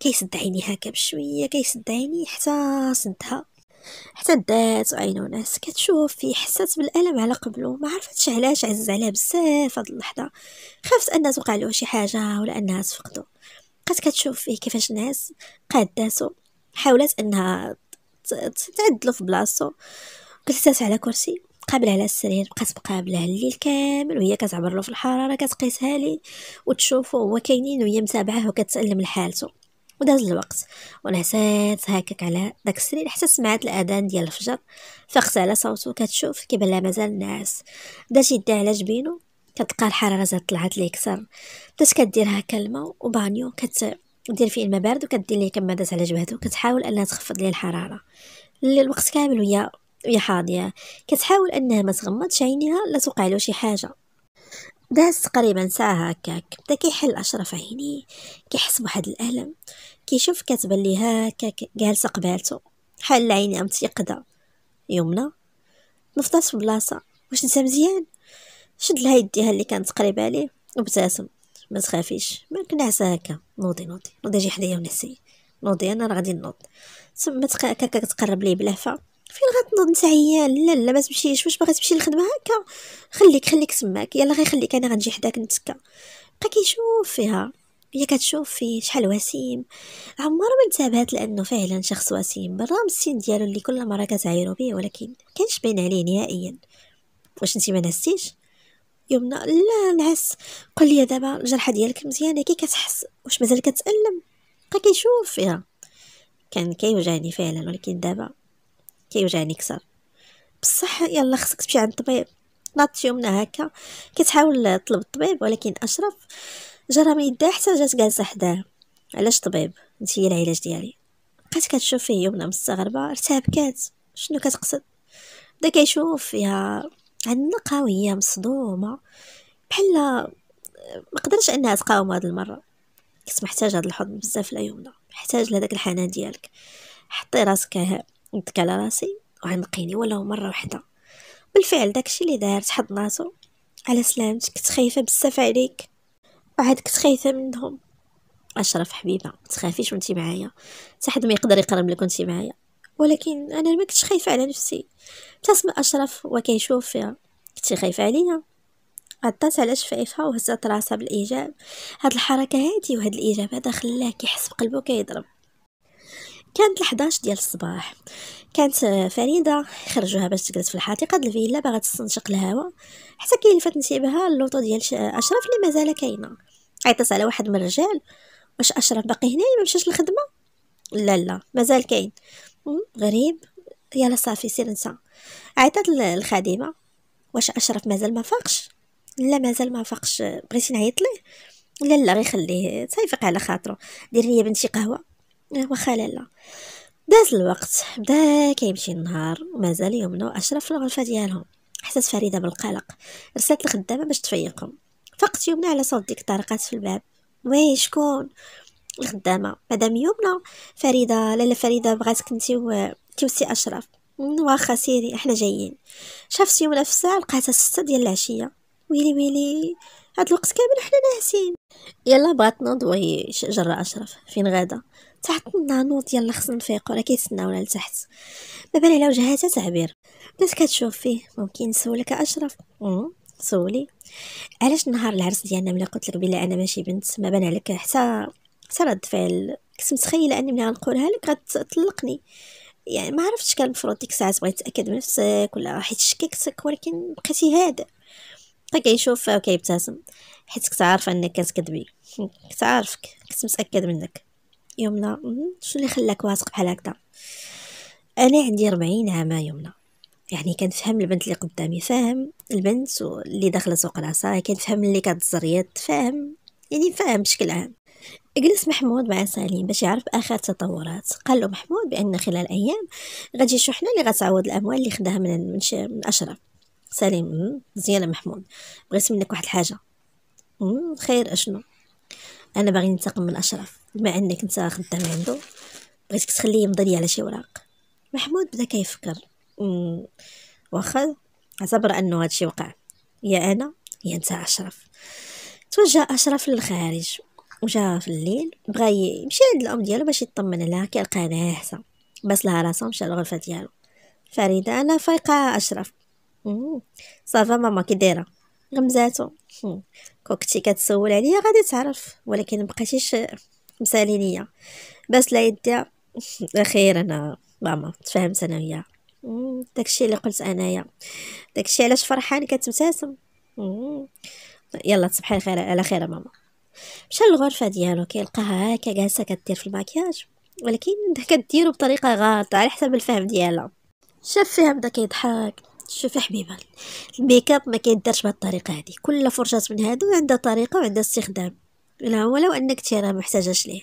كيسد عيني هكا بشويه كيسد عيني حتى سدها حتى دات ناس كتشوف فيه حسات بالالم على قبلو ما عرفتش علاش عزز عليها بزاف هاد اللحظه خافت انها توقع له شي حاجه ولا انها تفقدو بقات كتشوف فيه كيفاش ناس قاداتو حاولت انها تعدلو في بلاصتو جلست على كرسي قابل على السرير بقات مقابله الليل كامل وهي كتعبر له في الحراره كتقيسها لي وتشوفه هو كاينين وهي متابعه وكتسلم لحالته وداز الوقت ونعسات هكاك على داك السرير حتى سمعت الاذان ديال الفجر فقت على صوتو كتشوف كيبان مازال ناعس بدات يدي على جبينو كتلقى الحراره زاد طلعت ليه كثر بدات كدير هكا الماء وبانيو كت فيه الماء بارد وكدير ليه كما داز على جبهته كتحاول انها تخفض ليه الحراره الوقت كامل ويا ويا حاضيه كتحاول انها ما تغمضش عينيها لا توقع له شي حاجه داز تقريبا ساعة هكاك بدا كيحل أشرف عينيه كيحس بواحد الألم كيشوف كتبان ليه هكاك جالسة قبالتو حل عيني أم يقدا يمنى نفطات في بلاصة واش نسا مزيان شد لها يديها اللي كانت قريبة عليه وابتسم ما تخافيش مالك نعسة هكا نوضي نوضي نوضي جي حدايا ونسي نوضي انا راه غادي نوض تما تقرب ليه بلهفة فين غتنوض نتا عيان لا لا ما تمشيش واش باغي تمشي للخدمه هكا خليك خليك تماك يلا غير خليك انا غنجي حداك نتكا بقى كيشوف فيها هي كتشوف فيه شحال وسيم عمرها ما انتبهت لانه فعلا شخص وسيم بالرغم السن ديالو اللي كل مره كتعايرو به ولكن كانش باين عليه نهائيا واش انت ما نسيتيش يمنى لا نعس قل لي دابا الجرحه ديالك مزيانه كي كتحس واش مازال كتالم بقى كيشوف فيها كان كيوجعني فعلا ولكن دابا كيوجعني كثر بصح يلا خصك تمشي عند الطبيب ناضت يومنا هكا كتحاول تطلب الطبيب ولكن اشرف جرى ما يدها حتى جات جالسه حداه علاش طبيب انت هي العلاج ديالي بقيت كتشوف فيه يومنا مستغربه ارتبكات شنو كتقصد بدا كيشوف فيها عنقها وهي مصدومه بحال ما قدرش انها تقاوم هاد المره كنت محتاج هاد الحضن بزاف لا يومنا محتاج لهداك الحنان ديالك حطي راسك نضك على راسي وغنقيني ولو مره واحده بالفعل داكشي اللي دارت حضناتو على سلامتك كنت خايفه بزاف عليك وعاد كنت خايفه منهم اشرف حبيبه تخافيش وانتي معايا حتى حد ما يقدر يقرب لك وانتي معايا ولكن انا ما كنتش خايفه على نفسي ابتسم اشرف وكيشوف فيها كنتي خايفه عليا عطات على شفايفها وهزات راسها بالايجاب هاد الحركه هادي وهاد الايجاب هذا خلاه كيحس بقلبه كيضرب كانت 11 ديال الصباح كانت فريده خرجوها باش تجلس في الحديقه ديال الفيلا باغا تستنشق الهواء حتى كيلفت انتباهها اللوطو ديال اشرف اللي مازال كاينه عيطت على واحد من الرجال واش اشرف باقي هنا ما مشاش للخدمه لا لا مازال كاين غريب يلا صافي سير نسى عيطت للخادمه واش اشرف مازال ما فاقش لا مازال ما فاقش بغيتي نعيط ليه لا لا غير خليه تيفيق على خاطرو دير لي بنتي قهوه واخا لالا داز الوقت بدا كيمشي النهار ومازال يمنى واشرف في الغرفه ديالهم حسات فريده بالقلق رسلت الخدامه باش تفيقهم فقت يمنى على صوت ديك الطرقات في الباب وي شكون الخدامه مدام يمنى فريده لالا فريده بغاتك انت و اشرف واخا سيري احنا جايين شافت يمنى في الساعه لقاتها ستة ديال العشيه ويلي ويلي هاد الوقت كامل حنا ناعسين يلا بغات نوض وهي جرى اشرف فين غاده تحت ديال يلا خصنا نفيقو راه كيتسناونا لتحت ما بان على وجهها حتى تعبير بس كتشوف فيه ممكن نسولك اشرف سولي علاش نهار العرس ديالنا ملي قلت لك بلا انا ماشي بنت ما بان عليك حتى حتى رد فعل كنت متخيله اني ملي غنقولها لك غتطلقني يعني ما عرفتش كان المفروض ديك الساعه تبغي تاكد من نفسك ولا حيت شككتك ولكن بقيتي هاد بقى طيب كيشوف وكيبتسم حيت كنت عارفه انك كتكذبي (laughs) كنت عارفك كنت متاكد منك يمنى شو اللي خلاك واثق بحال هكذا انا عندي 40 عام يمنى يعني كنفهم البنت اللي قدامي فاهم البنت اللي داخله سوق راسها كنفهم اللي كتزريط فاهم يعني فاهم بشكل عام جلس محمود مع سليم باش يعرف اخر التطورات قال له محمود بان خلال ايام غادي شحنه اللي غتعوض الاموال اللي خداها من من, من اشرف سليم مزيان محمود بغيت منك واحد الحاجه خير اشنو انا باغي ننتقم من اشرف بما انك انت خدام عنده بغيتك تخليه يمضي لي على شي وراق محمود بدا كيفكر واخا اعتبر انه هادشي وقع يا انا يا انت اشرف توجه اشرف للخارج وجا في الليل بغا يمشي عند الام ديالو باش يطمن عليها كيلقاها ناعسه بس لها راسها مشى للغرفه ديالو فريده انا فايقه اشرف صافا ماما كي دايره غمزاتو كوكتي كتسول عليا غادي تعرف ولكن مبقيتيش مسالينية بس لا يدي اخيرا ماما تفهم انا وياها داكشي اللي قلت انايا داكشي علاش فرحان كتبتسم يلا تصبحي خير على خير ماما مشى للغرفه ديالو كيلقاها هكا جالسه كدير في المكياج ولكن كديرو بطريقه غلط على حسب الفهم ديالها شاف فيها بدا كيضحك شوفي حبيبه الميك اب ما كيدارش بهالطريقه هذه كل فرشاه من هادو عندها طريقه وعندها استخدام لا هو لو انك تي راه محتاجاش ليه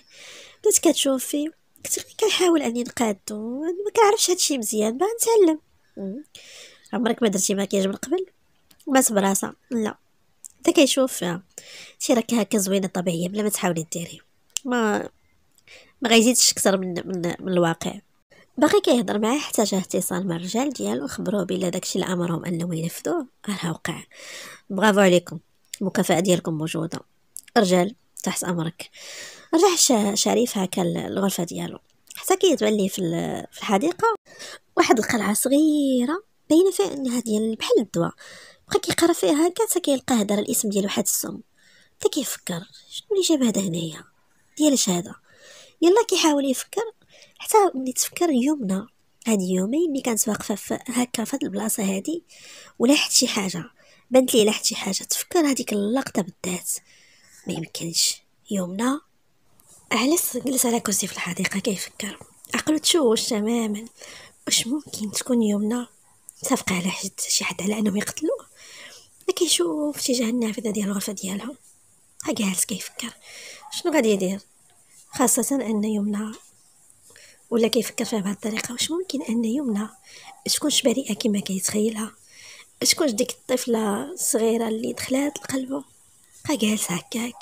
بدات كتشوف فيه كنت غير كنحاول اني نقادو ما كنعرفش هادشي مزيان باغا نتعلم عمرك ما درتي مكياج من قبل ما براسة لا حتى كيشوف فيها آه، شي راك هكا زوينه طبيعيه بلا ما تحاولي ديري ما ما غيزيدش اكثر من من, من الواقع باقي كيهضر معاه حتى جا اتصال من الرجال ديالو خبروه بلا داكشي اللي امرهم انه ينفذوه راه وقع برافو عليكم المكافاه ديالكم موجوده رجال تحت أمرك رجع شريف هكا الغرفة ديالو حتى كيتبان ليه في الحديقة واحد القلعة صغيرة باينة فيها أنها ديال بحال الدواء بقى كيقرا فيها هكا حتى كيلقى هدر الاسم ديال واحد السم حتى كيفكر شنو اللي جاب هذا هنايا ديالاش هذا يلا كيحاول يفكر حتى ملي تفكر يومنا هاد يومين ملي كانت واقفه هكا في البلاصه هادي ولاحت شي حاجه بانت لي لاحت شي حاجه تفكر هذيك اللقطه بالذات ما يمكنش يومنا علاش جلس على كرسي في الحديقه كيفكر عقلو تشوش تماما واش ممكن تكون يومنا متفق على حد شي حد على انهم يقتلوه ما كيشوف تجاه النافذه ديال الغرفه ديالهم جالس كيفكر شنو غادي يدير خاصه ان يومنا ولا كيفكر فيها بهذه الطريقه واش ممكن ان يومنا تكونش بريئه كما كيتخيلها تكونش ديك الطفله الصغيره اللي دخلات لقلبه بقى جالس هكاك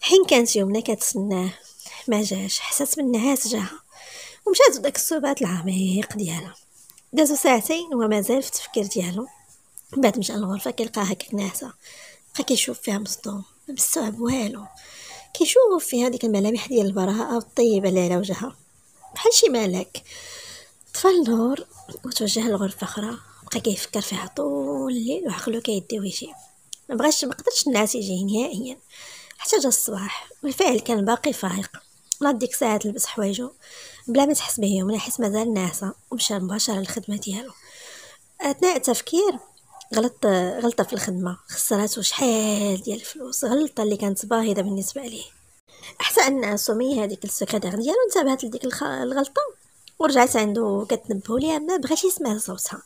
حين كانت يومنا كتسناه ما جاش حسات بالنعاس جاها ومشات بداك الصوبات العميق ديالها دازو ساعتين ومازال في التفكير ديالو من بعد مشى للغرفة كيلقاها هكاك ناعسة بقى كيشوف فيها مصدوم مستوعب والو كيشوف فيها ديك الملامح ديال البراءة والطيبة اللي على وجهها بحال شي ملاك طفى النور وتوجه لغرفة أخرى بقى كيفكر فيها طول الليل وعقلو كيدي ويجيب ما بغاش ما قدرتش يجي نهائيا حتى جا الصباح بالفعل كان باقي فايق لا ديك ساعات لبس حوايجو بلا ما تحس به يوم حس مازال ناعسه ومشى مباشره للخدمه ديالو اثناء التفكير غلط غلطه في الخدمه خسراتو شحال ديال الفلوس غلطه اللي كانت باهظه بالنسبه ليه حتى ان سميه هذيك السكرتير ديالو انتبهت لديك الغلطه ورجعت عنده كتنبهو ليها ما بغاش يسمع صوتها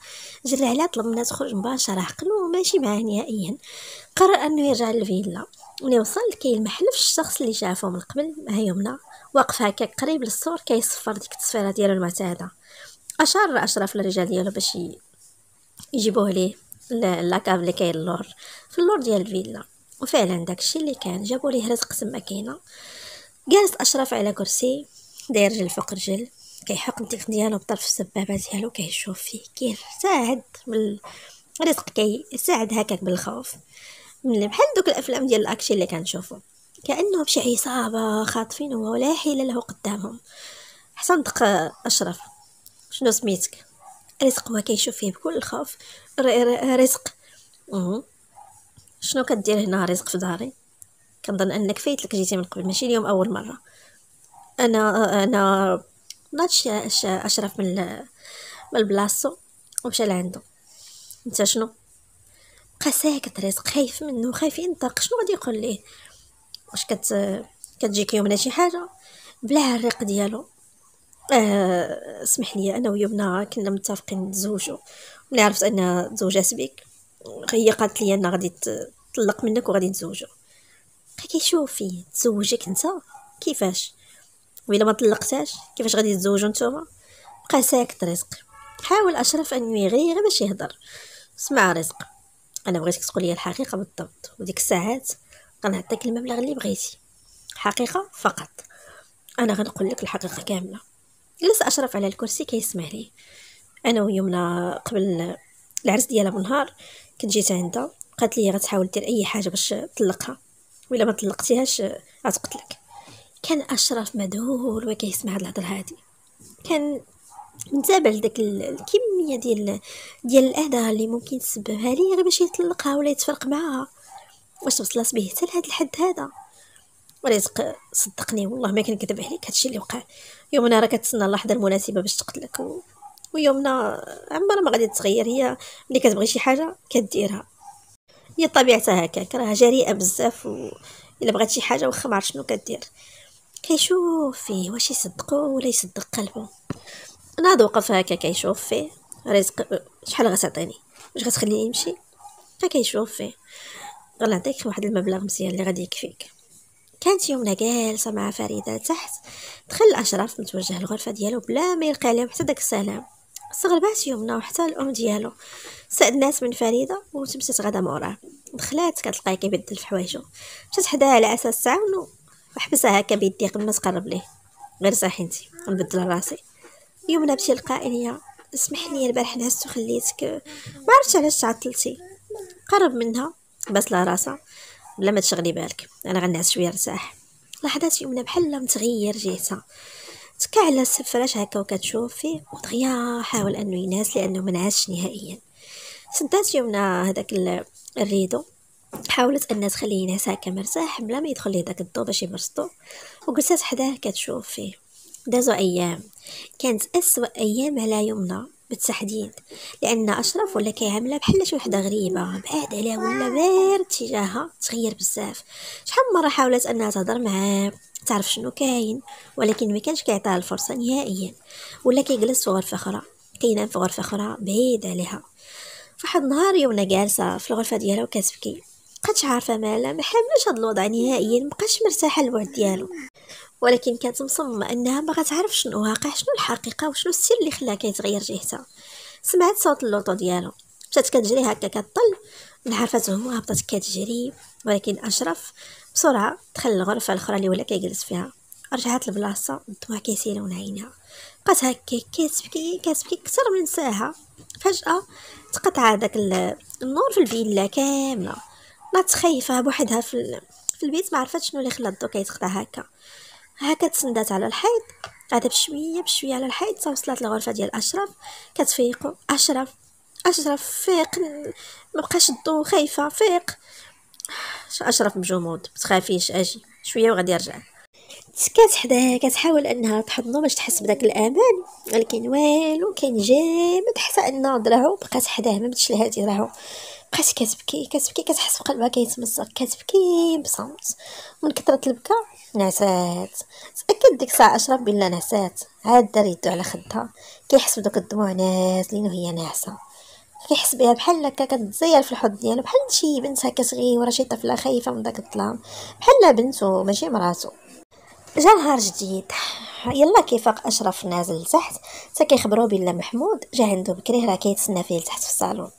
جرى عليها طلب منها تخرج مباشره عقلو ماشي معاه نهائيا قرر انه يرجع للفيلا ملي وصل كاين محلف الشخص اللي شافو من قبل ها يمنى واقف هكا قريب للسور كيصفر ديك التصفيره ديالو المعتاده اشار اشرف الرجال ديالو باش يجيبوه ليه لاكاف اللي كاين اللور في اللور ديال الفيلا وفعلا داكشي اللي كان جابوا ليه رزق تما كاينه جالس اشرف على كرسي داير رجل فوق رجل كيحق الديك ديالو بطرف السبابه ديالو كيشوف فيه كيرتعد من الرزق كيساعد هكاك بالخوف من بحال دوك الافلام ديال الاكشن اللي كنشوفو كانهم شي عصابه خاطفين هو ولا حيله له قدامهم حسن دق اشرف شنو سميتك رزق هو كيشوف فيه بكل الخوف رزق شنو كدير هنا رزق في داري كنظن انك فايت لك جيتي من قبل ماشي اليوم اول مره انا انا ناض اشرف من من بلاصتو ومشى لعندو نتا شنو بقى ساكت رزق خايف منه خايف ينطق شنو غادي يقول ليه واش كت كتجيك يومنا شي حاجه بلا الريق ديالو آه سمح لي انا ويومنا كنا متفقين نتزوجوا ملي عرفت ان تزوجات بيك هي قالت لي انا غادي تطلق منك وغادي نتزوجوا بقى كيشوف فيه تزوجك انت كيفاش وإلا ما طلقتاش كيفاش غادي يتزوجوا نتوما بقى ساكت رزق حاول اشرف انه يغير باش يهضر سمع رزق انا بغيتك تقول لي الحقيقه بالضبط وديك الساعات غنعطيك المبلغ اللي بغيتي حقيقه فقط انا غنقول لك الحقيقه كامله جلس اشرف على الكرسي كيسمع ليه انا ويومنا قبل العرس ديالها بنهار كنت جيت عندها قالت لي غتحاول دير اي حاجه باش تطلقها ولا ما طلقتيهاش غتقتلك كان اشرف مذهول وهو هاد الهضره هادي كان منتبع لداك الكميه ديال ديال الاذى اللي ممكن تسببها ليه غير باش يطلقها ولا يتفرق معاها واش وصلت به حتى لهاد الحد هذا ورزق صدقني والله ما كنكذب عليك هادشي اللي وقع يومنا راه كتسنى اللحظه المناسبه باش تقتلك و... ويومنا عمرها ما غادي تتغير هي ملي كتبغي شي حاجه كديرها هي طبيعتها هكاك راه جريئه بزاف و الا بغات شي حاجه واخا ما عرف شنو كدير كيشوف فيه واش يصدقو ولا يصدق قلبو انا وقف هكا كيشوف فيه رزق شحال غتعطيني واش غتخليني نمشي كيشوف فيه غنعطيك واحد المبلغ مزيان اللي غادي يكفيك كانت يمنى جالسه مع فريده تحت دخل الاشراف متوجه للغرفه ديالو بلا ما يلقى عليهم حتى داك السلام استغربات يمنى وحتى الام ديالو سعد الناس من فريده وتمشات غدا موراه دخلات كتلقاه كيبدل في حوايجو مشات حداها على اساس تعاونو وحبسها هكا بيدي قبل ما تقرب ليه غير صاحي انت نبدل راسي يوم انا القائليه اسمح لي البارح نهزت وخليتك ما عرفتش علاش تعطلتي قرب منها بس لا راسها بلا ما تشغلي بالك انا غنعس شويه نرتاح لحظات يومنا بحال متغير جهتها تكا على السفراش هكا وكتشوف فيه ودغيا حاول انه ينعس لانه ما نهائيا سدات يومنا هذاك الريدو حاولت انها تخليه ينعس هكا مرتاح بلا ما يدخل ليه داك الضو باش يبرصطو وجلسات حداه كتشوف فيه دازو ايام كانت اسوا ايام على يمنى بالتحديد لان اشرف ولا كيعاملها بحال شي وحده غريبه بعاد عليها ولا بارد تجاهها تغير بزاف شحال مره حاولت انها تهضر معاه تعرف شنو كاين ولكن ما كانش كيعطيها الفرصه نهائيا ولا كيجلس في غرفه اخرى كينام في غرفه اخرى بعيد عليها فواحد النهار يمنى جالسه في الغرفه ديالها وكتبكي بقاتش عارفه مالها ما حاملش هذا الوضع نهائيا مبقاش مرتاحه للوعد ديالو ولكن كانت مصممه انها ما غتعرف شنو واقع شنو الحقيقه وشنو السر اللي خلاها كيتغير جهتها سمعت صوت اللوطو ديالو مشات كتجري هكا كطل هو هبطت كتجري ولكن اشرف بسرعه دخل الغرفه الاخرى اللي ولا كيجلس فيها رجعت لبلاصه الدموع كيسيل من عينها بقات هكا كتبكي كتبكي اكثر من ساعه فجاه تقطع داك النور في الفيلا كامله ما تخيفها بوحدها في, في البيت ما عرفت شنو اللي خلى الضو كيتخلع هكا هكا تسندات على الحيط عاد بشويه بشويه على الحيط تا وصلت للغرفه ديال اشرف كتفيقو اشرف اشرف فيق ما بقاش الضو خايفه فيق اشرف مجمود متخافيش اجي شويه وغادي يرجع تسكات حداها كتحاول انها تحضنو باش تحس بداك الامان ولكن والو كان جامد حتى ان ضرعو بقات حداه ما بدش لها راهو بقيت كتبكي كتبكي كتحس بقلبها كيتمزق كتبكي بصمت من كثرة البكا نعسات تأكد ديك الساعة أشرف بلا نعسات عاد دار يدو على خدها كيحس بدوك الدموع نازلين وهي ناعسة كيحس بها بحال هكا كتزير في الحوض ديالو بحال شي بنت هكا صغيرة شي طفلة خايفة من داك الظلام بحال بنتو ماشي مراتو جا نهار جديد يلا كيفاق اشرف نازل لتحت تا كيخبرو بلا محمود جا عندو بكري راه كيتسنى فيه لتحت في الصالون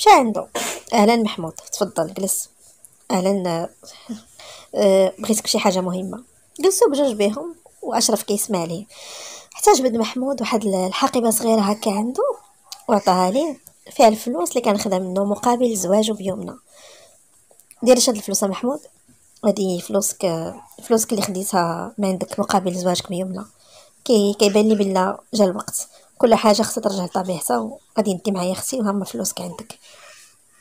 مشى عنده اهلا محمود تفضل جلس اهلا آه، بغيتك شي حاجه مهمه جلسوا بجوج بيهم واشرف كيسمع ليه حتى جبد محمود واحد الحقيبه صغيره هكا عنده وعطاها ليه فيها الفلوس اللي كان خدا منه مقابل زواجه بيومنا دير هاد الفلوس محمود هادي فلوسك فلوسك اللي خديتها من عندك مقابل زواجك بيومنا كي كيبان لي بلا جا الوقت كل حاجه خصها ترجع لطبيعتها وغادي ندي معايا اختي وهما فلوسك عندك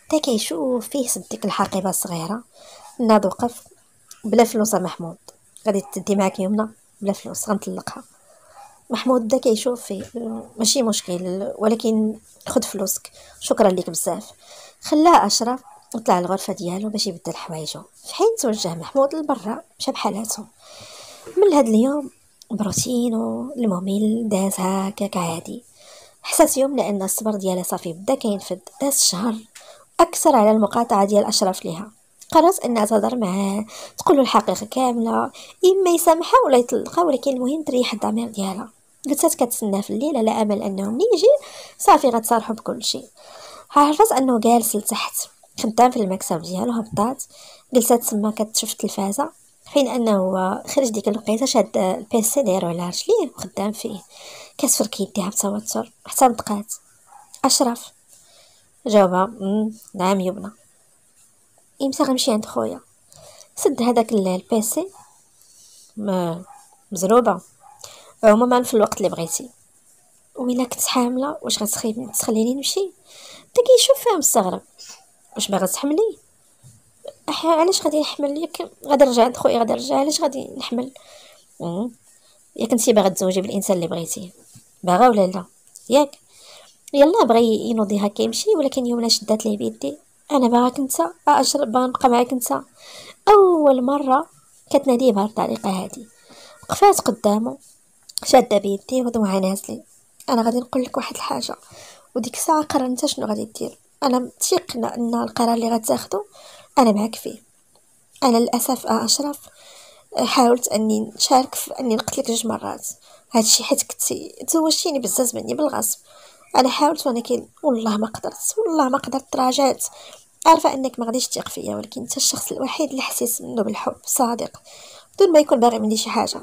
تا كيشوف فيه سديك الحقيبه الصغيره ناض وقف بلا فلوس محمود غادي تدي معاك يمنا بلا فلوس غنطلقها محمود بدا كيشوف فيه ماشي مشكل ولكن خد فلوسك شكرا ليك بزاف خلاه اشرف وطلع الغرفة ديالو باش يبدل حوايجو في حين توجه محمود لبرا مشى بحالاتو من هاد اليوم بروتينو المهم داز هكا كعادي حسات يوم لان الصبر ديالها صافي بدا كينفد داز شهر اكثر على المقاطعه ديال اشرف ليها قررت انها تهضر معاه تقول له الحقيقه كامله اما يسامحها ولا يطلقها ولكن المهم تريح الضمير ديالها جلست كتسنى في الليل على امل انه ملي يجي صافي غتصالحوا بكل شيء عرفت انه جالس لتحت خدام في المكتب ديالو هبطات جلست تما كتشوف التلفازه حين انه خرج ديك الوقيته شاد البيسي دايرو على رجليه وخدام فيه كتفر كيديها بتوتر حتى نطقات اشرف جاوبها نعم يبنى امتى غنمشي عند خويا سد هذاك البيسي مزروبه عموما في الوقت اللي بغيتي وإلا كنت حامله واش غتخليني نمشي تا كيشوف فيها مستغرب واش باغا تحملي علاش غادي نحمل ياك غادي نرجع عند خويا غادي نرجع علاش غادي نحمل ياك انتي باغا تزوجي بالانسان اللي بغيتي باغا ولا لا ياك يلا بغى ينوضي هكا يمشي ولكن يوم شدات ليه بيدي انا باغاك انت اشرب باغا نبقى معاك انت اول مره كتناديه بهاد الطريقه هادي وقفات قدامه شاده بيدي ودموعها نازلي انا غادي نقول لك واحد الحاجه وديك الساعه قرر شنو غادي دير انا متيقنه ان القرار اللي غتاخدو أنا معك فيه أنا للأسف آه، أشرف آه، حاولت أني نشارك في أني نقتلك جوج مرات هادشي حيت كنتي تزوجتيني بزاف مني بالغصب أنا حاولت ولكن والله ما قدرت والله ما قدرت تراجعت عارفة أنك ما غاديش تثق فيا ولكن أنت الشخص الوحيد اللي حسيت منه بالحب صادق بدون ما يكون باغي مني شي حاجة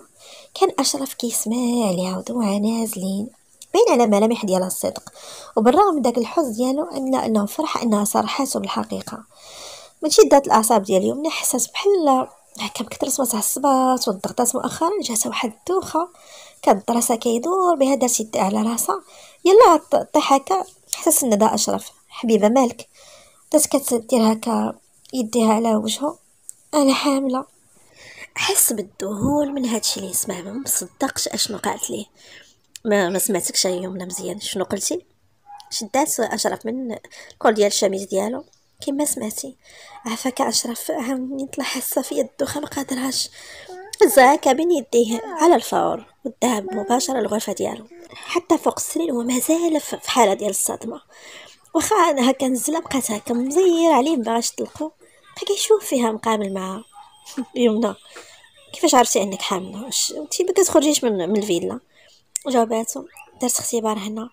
كان أشرف كيسمع لي ودموعها نازلين بين على ملامح ديال الصدق وبالرغم من داك الحزن ديالو انه فرح انها صرحته بالحقيقه من شدات الاعصاب ديال اليوم ملي حسيت بحال هكا بكثرة ما تعصبات والضغطات مؤخرا جاتها واحد الدوخه كانت راسها كيدور بها دارت يدها على راسها يلا طيح هكا حسيت ندى اشرف حبيبه مالك بدات كتدير هكا يديها على وجهه انا حامله حس بالذهول من هادشي اللي نسمع ما مصدقش اشنو قالت ليه ما ما سمعتكش اليوم مزيان شنو قلتي شدات اشرف من الكول ديال الشميز ديالو كما سمعتي عفاك اشرف عاوني طلع حاسه في الدوخة ما قادرهاش زاك بين يديه على الفور والذهب مباشره للغرفه ديالو حتى فوق السرير هو مازال في حاله ديال الصدمه واخا انا هكا نزله بقات هكا مزير عليه باش تلقو بقى كيشوف فيها مقابل معها (laughs) يمنى كيفاش عرفتي انك حامله واش انتي ما كتخرجيش من, من الفيلا جاوباتو درت اختبار هنا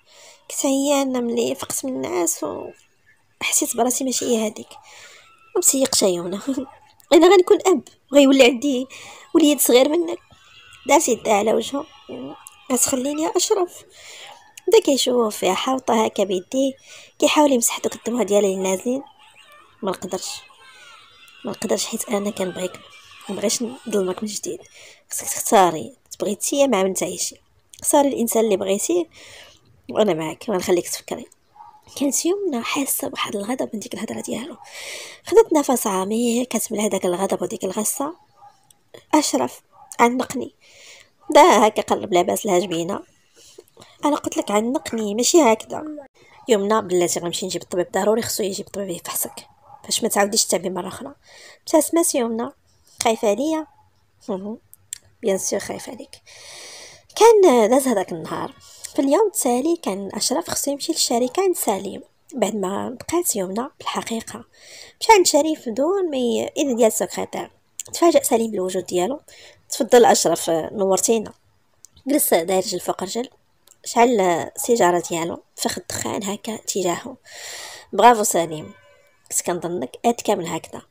كنت عيانه ملي فقت من النعاس و حسيت براسي ماشي هي إيه هذيك مسيقش عيونا (laughs) انا غنكون اب غيولي عندي وليد صغير منك دارت يدها على وجهه غتخليني اشرف بدا كيشوف يا حاوطه هكا بيديه كيحاول يمسح دوك الدموع ديالها اللي نازلين ما نقدرش ما نقدرش حيت انا كنبغيك ما بغيتش نظلمك من جديد خصك تختاري تبغيتي مع من تعيشي اختاري الانسان اللي بغيتيه وانا معاك نخليك تفكري كانت شي يومنا حاسة بواحد الغضب من ديك الهضرة ديالو خدت نفس عميق كتملى هداك الغضب وديك الغصة أشرف عنقني دا هكا قلب لاباس لها جبينة أنا قلت لك عنقني ماشي هكذا يومنا بلاتي غنمشي نجيب الطبيب ضروري خصو يجيب الطبيب يفحصك باش ما تعاوديش تعبي مره اخرى ابتسمت يومنا خايفه عليا بيان سور خايفه عليك كان داز هذاك النهار في اليوم التالي كان أشرف خصو يمشي للشركة عند سليم بعد ما بقات يومنا بالحقيقة مشى عند شريف بدون ما إذن ديال السكرتير تفاجأ سليم بالوجود ديالو تفضل أشرف نورتينا جلس دارج الفوق رجل شعل السيجارة ديالو فخ الدخان هكا تجاهه برافو سليم كنت كنظنك قد كامل هكذا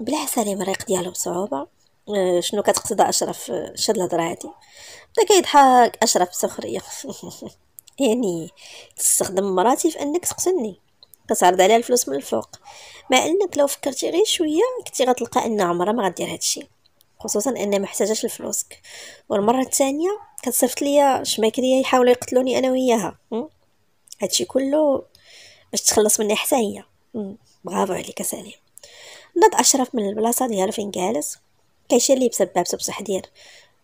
بلا سليم الريق ديالو بصعوبة آه، شنو كتقصد اشرف آه، شاد الهضره هادي بدا كيضحك اشرف بسخريه (laughs) يعني تستخدم مراتي في انك تقتلني كتعرض عليها الفلوس من الفوق مع انك لو فكرتي غير شويه كنتي غتلقى ان عمرها ما غدير هادشي خصوصا ان ما احتاجاش لفلوسك والمره الثانيه كتصيفط ليا شماكريه يحاولوا يقتلوني انا وياها هادشي كله باش تخلص مني حتى هي برافو عليك سليم نض اشرف من البلاصه ديالو فين جالس كيش اللي بسبب بصح دير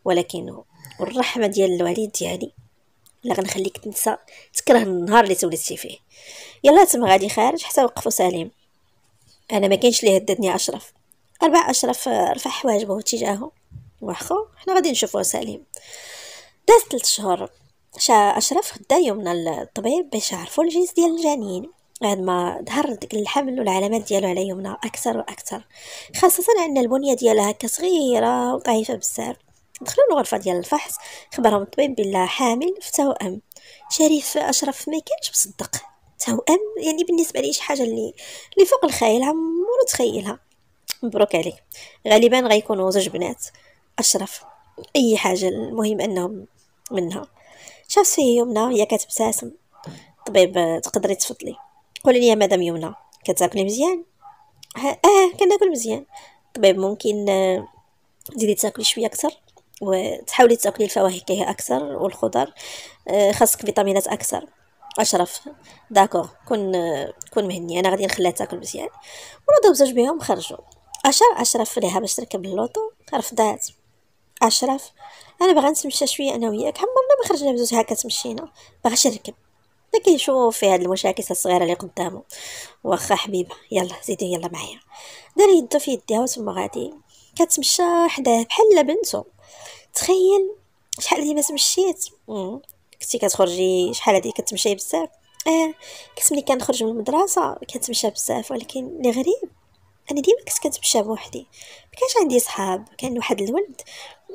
ولكن الرحمه ديال الوالد ديالي لا غنخليك تنسى تكره النهار اللي تولدتي فيه يلا تما غادي خارج حتى وقفوا سليم انا ما كاينش اللي هددني اشرف اربع اشرف آه، رفع حواجبه تجاهه واخو حنا غادي نشوفو سليم داز 3 شهور شا اشرف خدا يومنا للطبيب باش يعرفوا الجنس ديال الجنين بعد ما ظهر ديك الحمل والعلامات ديالو على يمنى اكثر واكثر خاصه ان البنيه ديالها كصغيره وضعيفه بزاف دخلوا الغرفة ديال الفحص خبرهم الطبيب بلا حامل في توأم شريف أشرف ما كانش مصدق توأم يعني بالنسبة لي شي حاجة اللي اللي فوق الخيال عمرو تخيلها مبروك عليك غالبا غيكونوا زوج بنات أشرف أي حاجة المهم أنهم منها شاف فيه يمنى هي كتبتسم طبيب تقدري تفضلي قولي لي يا مدام يمنى كتاكلي مزيان اه كناكل مزيان طبيب ممكن آه، تزيدي تاكلي شويه اكثر وتحاولي تاكلي الفواكه كيه اكثر والخضر آه، خاصك فيتامينات اكثر اشرف داكور كون آه، كون مهني انا غادي نخليها تاكل مزيان ونوضوا بزوج بهم خرجوا اشر اشرف ليها باش تركب اللوطو رفضات اشرف انا باغا نتمشى شويه انا وياك عمرنا ما خرجنا بزوج هكا تمشينا باغا نركب ما يشوف في هاد المشاكس الصغيرة اللي قدامه واخا حبيبة يلا زيدي يلا معايا دار يدو في يديها وتما غادي كتمشى حداه بحال بنتو تخيل شحال هادي ما تمشيت كنتي كتخرجي شحال هادي كتمشي بزاف اه كنت ملي كنخرج من المدرسه كنتمشى بزاف ولكن لي غريب انا ديما كنت كنتمشى بوحدي ما كانش عندي صحاب كان واحد الولد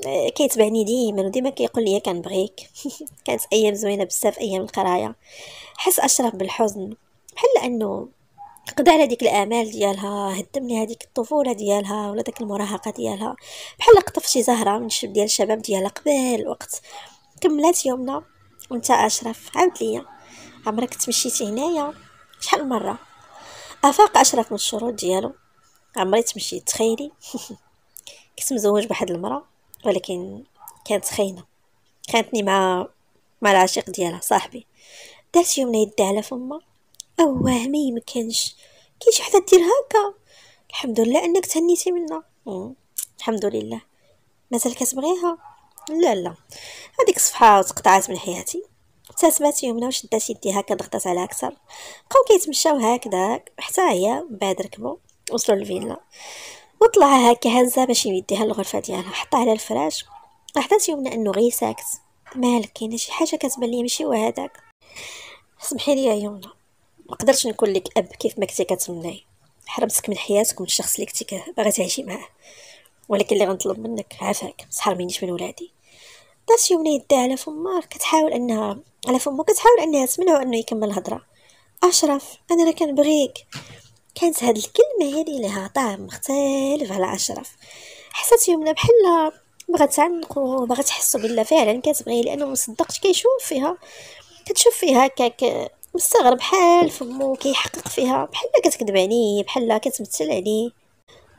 آه، كيتبعني ديما وديما كيقول لي كنبغيك (laughs) كانت ايام زوينه بزاف ايام القرايه حس اشرف بالحزن بحال انه قضى على ديك الامال ديالها هدمني هذيك الطفوله ديالها ولا داك المراهقه ديالها بحال قطف شي زهره من الشب ديال الشباب ديالها قبل الوقت كملات يومنا وانت اشرف عاود ليا عمرك تمشيتي هنايا شحال مره افاق اشرف من الشروط ديالو عمري تمشي تخيلي (laughs) كنت مزوج بواحد المراه ولكن كانت خاينه خانتني مع مع العشيق ديالها صاحبي دارت يوم يدها على فما اواه ما يمكنش كاين شي حدا دير هكا الحمد لله انك تهنيتي منا الحمد لله مازال كتبغيها لا لا هذيك الصفحه تقطعات من حياتي ابتسمات يمنى وشدات يديها كضغطات على اكثر بقاو كيتمشاو هكذا حتى هي من بعد ركبوا وصلوا للفيلا وطلع هكا هزة باش يديها للغرفة ديالها حطها على الفراش لاحظت يومنا انه غير ساكت مالك كاينه شي حاجه كتبان لي ماشي هو هذاك سمحي لي يا يمنى ما قدرتش نكون لك اب كيف ما كنتي كتمناي حرمتك من حياتك ومن الشخص اللي كنتي باغي تعيشي معاه ولكن اللي غنطلب منك عافاك مينيش من ولادي دارت يمنى يدها على فما كتحاول انها على فمو كتحاول انها تمنعو انه يكمل الهضره اشرف انا راه كنبغيك كانت هاد الكلمه هادي لها طعم مختلف على اشرف حسات يمنى بحال بغات تعنقو بغات تحسو بلا فعلا كتبغيه لانه مصدقش كيشوف فيها كتشوف فيها كاك مستغرب بحال فمو كيحقق فيها بحال كتكذب عليه بحال كتمثل عليه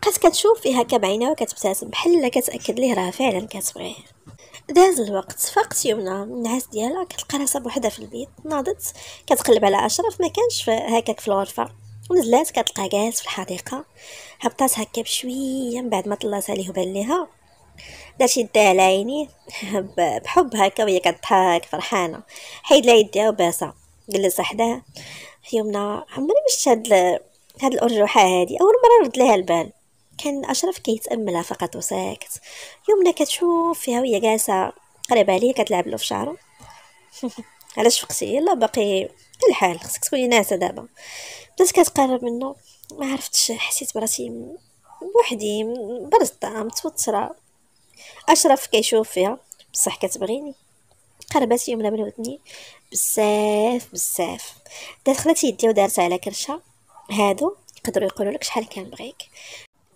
بقات كتشوف فيها كبعينها وكتبتسم بحال كتاكد ليه راه فعلا كتبغيه داز الوقت فاقت يمنى النعاس ديالها كتلقى راسها بوحدها في البيت ناضت كتقلب على اشرف ما كانش هكاك في الغرفه ونزلات كتلقى جالس في الحديقه هبطات هكا بشويه من بعد ما طلعت عليه وبان ليها دارت يديها على عينيه (laughs) بحب هكا وهي كضحك فرحانه حيد لها يديها وباسه جلس حداها يمنى عمري مش هاد هاد الارجوحه هادي اول مره رد لها البال كان اشرف كيتاملها فقط وساكت يمنى كتشوف فيها وهي جالسه قريبه عليه كتلعب له في شعره (laughs) علاش فقتي يلا باقي الحال خصك تكوني ناعسه دابا بدات كتقرب منه ما عرفتش حسيت براسي بوحدي برزطة متوترة أشرف كيشوف فيها بصح كتبغيني قربت يوم من ودني بزاف بزاف دات خلات يدي ودارتها على كرشها هادو يقدروا يقولوا لك شحال كان بغيك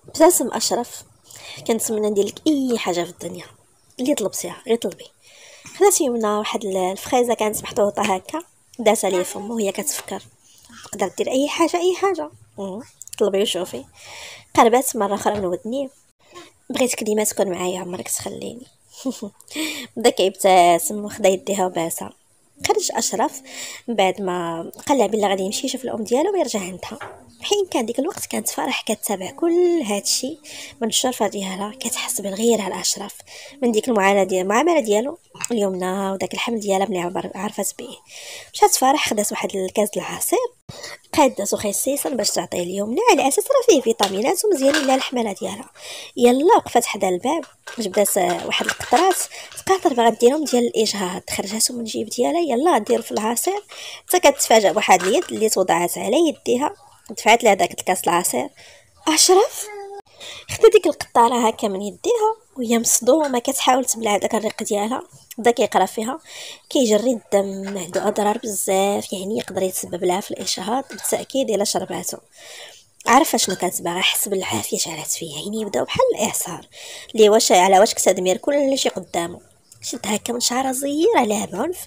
ابتسم اشرف كنتمنى ندير لك اي حاجه في الدنيا اللي طلبتيها غير طلبي خلات يمنا واحد الفريزه كانت محطوطه هكا دات عليه فمو وهي كتفكر تقدر دير اي حاجه اي حاجه طلبي وشوفي قربات مره اخرى من ودني بغيتك ديما تكون معايا عمرك تخليني بدا (laughs) كيبتسم وخدا يديها وباسها خرج اشرف بعد ما قلع بلي غادي يمشي يشوف الام ديالو ويرجع عندها حين كان ديك الوقت كانت فرح كتابع كل هادشي من الشرفه ديالها كتحس بالغيره على اشرف من ديك المعاناه ديال المعامله ديالو اليمنى وداك الحمل ديالها ملي عرفت به مشات فرح خدات واحد الكاس العصير قاده خصيصا باش تعطيه اليوم على اساس راه فيه فيتامينات ومزيانين لها الحماله ديالها يلا وقفات حدا الباب جبدات واحد القطرات تقاطر باغا ديرهم ديال الاجهاض خرجاتهم من الجيب ديالها يلا دير في العصير حتى كتفاجا بواحد اليد اللي توضعات على يديها دفعت لها داك الكاس العصير اشرف خدا ديك القطاره هكا من يديها وهي مصدومه كتحاول تبلع داك الريق ديالها بدا كيقرا فيها كيجري الدم عنده اضرار بزاف يعني يقدر يتسبب لها في الاشهاد بالتاكيد الا شرباتو عارفه شنو باغا حسب العافيه شعلات فيها يعني بداو بحال الاعصار اللي واش على واش كتدمير كلشي قدامه شد هكا من شعرها زير عليها بعنف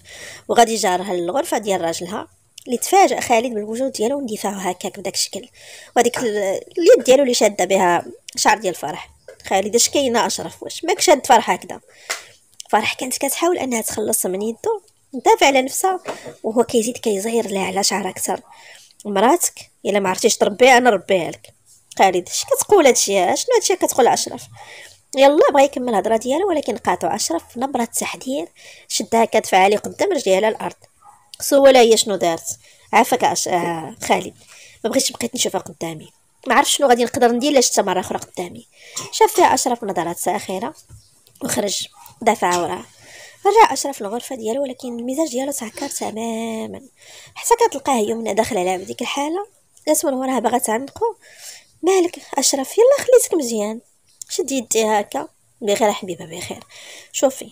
وغادي جارها للغرفه ديال راجلها اللي تفاجأ خالد بالوجود ديالو واندفاعه هكاك بداك الشكل وهاديك اليد ديالو اللي شاده بها شعر ديال الفرح خالد اش كاينه اشرف واش ماك شاد فرحه هكذا فرح كانت كتحاول انها تخلص من يدو دافع على نفسها وهو كيزيد كيزهر لها على شعرها اكثر مراتك الا ما عرفتيش تربيها انا نربيها لك خالد اش كتقول هادشي شنو هادشي كتقول اشرف يلا بغا يكمل الهضره ديالو ولكن قاطع اشرف نبره تحذير شدها كدفع عليه قدام رجليها الارض سولها هي شنو دارت عافاك أش... آه خالد ما بغيتش بقيت نشوفها قدامي ما عرفت شنو غادي نقدر ندير لاش تمره مره اخرى قدامي شاف فيها اشرف نظرات ساخره وخرج دافع وراه رجع اشرف للغرفه ديالو ولكن المزاج ديالو تعكر تماما حتى كتلقاه يومنا داخل عليها بديك الحاله جات من وراها باغا تعنقو مالك اشرف يلا خليتك مزيان شدي يدي هكا بخير حبيبه بخير شوفي